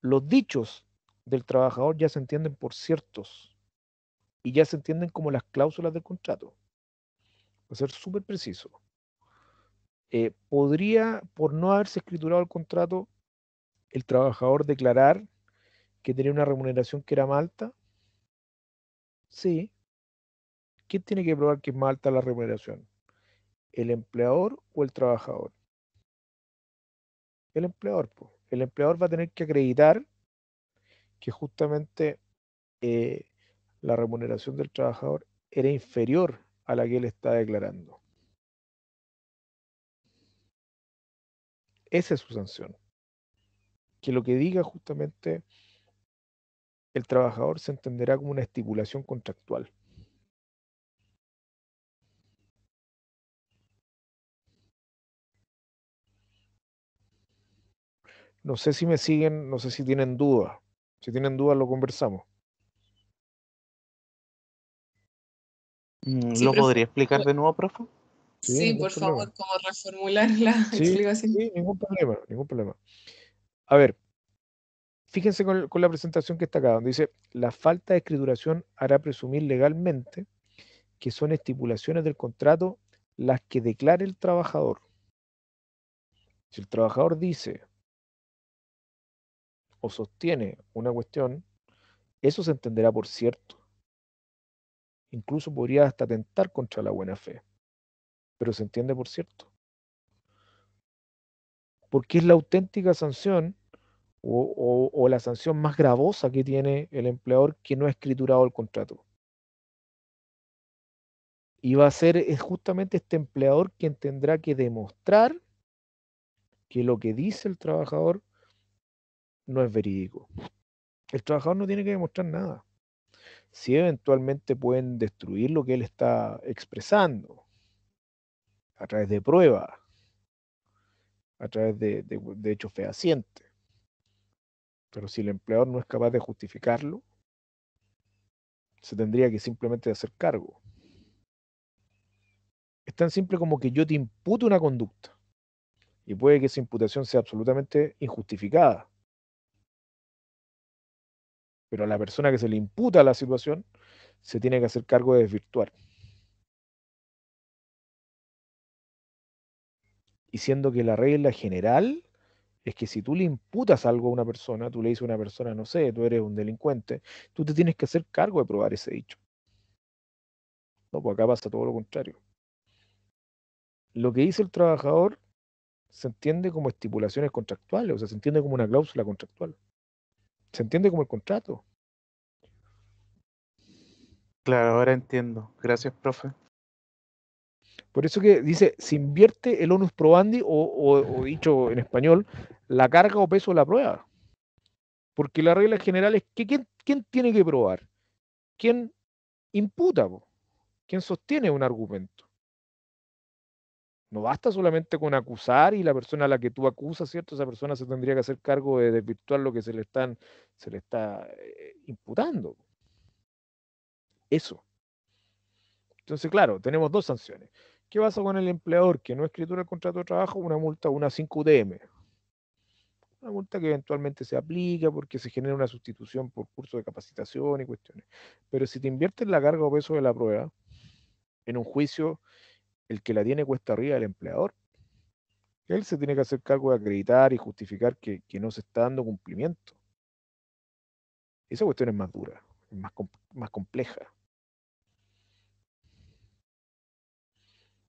los dichos del trabajador ya se entienden por ciertos y ya se entienden como las cláusulas del contrato. va a ser súper preciso. Eh, podría, por no haberse escriturado el contrato, el trabajador declarar que tenía una remuneración que era más alta. Sí. ¿Quién tiene que probar que es más alta la remuneración? ¿El empleador o el trabajador? El empleador, pues. El empleador va a tener que acreditar que justamente eh, la remuneración del trabajador era inferior a la que él está declarando. Esa es su sanción. Que lo que diga justamente el trabajador se entenderá como una estipulación contractual. No sé si me siguen, no sé si tienen dudas. Si tienen dudas, lo conversamos. Mm, ¿Lo podría explicar de nuevo, profe? Sí, por favor, como reformular la explicación. Sí, ningún problema, ningún problema. A ver, fíjense con, con, la presentación que está acá, donde dice, la falta de escrituración hará presumir legalmente que son estipulaciones del contrato las que declare el trabajador. Si el trabajador dice, o sostiene una cuestión, eso se entenderá por cierto. Incluso podría hasta atentar contra la buena fe, pero se entiende por cierto. Porque es la auténtica sanción o, la sanción más gravosa que tiene el empleador que no ha escriturado el contrato. Y va a ser eh, justamente este empleador quien tendrá que demostrar que lo que dice el trabajador no es verídico. El trabajador no tiene que demostrar nada. Si eventualmente pueden destruir lo que él está expresando a través de pruebas, a través de, hechos fehacientes. Pero si el empleador no es capaz de justificarlo, se tendría que simplemente hacer cargo. Es tan simple como que yo te imputo una conducta y puede que esa imputación sea absolutamente injustificada pero a la persona que se le imputa la situación se tiene que hacer cargo de desvirtuar. Y siendo que la regla general es que si tú le imputas algo a una persona, tú le dices a una persona, no sé, tú eres un delincuente, tú te tienes que hacer cargo de probar ese dicho. No, pues acá pasa todo lo contrario. Lo que dice el trabajador se entiende como estipulaciones contractuales, o sea, se entiende como una cláusula contractual se entiende como el contrato. Claro, ahora entiendo. Gracias, profe. Por eso que dice, se invierte el onus probandi o, dicho en español, la carga o peso de la prueba. Porque la regla general es que ¿quién, tiene que probar? ¿Quién imputa? ¿Quién sostiene un argumento? No basta solamente con acusar y la persona a la que tú acusas, ¿cierto? Esa persona se tendría que hacer cargo de desvirtuar lo que se le, están, se le está eh, imputando. Eso. Entonces, claro, tenemos dos sanciones. ¿Qué pasa con el empleador que no escritura el contrato de trabajo? Una multa, una 5 dm Una multa que eventualmente se aplica porque se genera una sustitución por curso de capacitación y cuestiones. Pero si te inviertes la carga o peso de la prueba en un juicio el que la tiene cuesta arriba el empleador. Él se tiene que hacer cargo de acreditar y justificar que, no se está dando cumplimiento. Esa cuestión es más dura, es más, más compleja.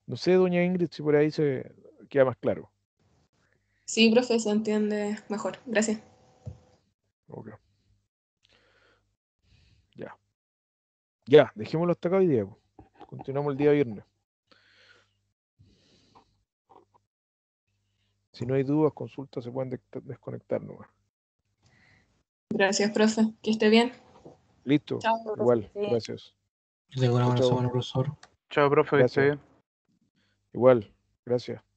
No sé, doña Ingrid, si por ahí se queda más claro. Sí, profe, se entiende mejor. Gracias. Ok. Ya. Ya, dejémoslo hasta acá hoy día. Continuamos el día viernes. Si no hay dudas, consultas, se pueden desconectar Gracias, profe. Que esté bien. Listo. Chao, Igual, gracias. De buena Chao, profesor. Chao, profe. Que esté bien. Igual, gracias.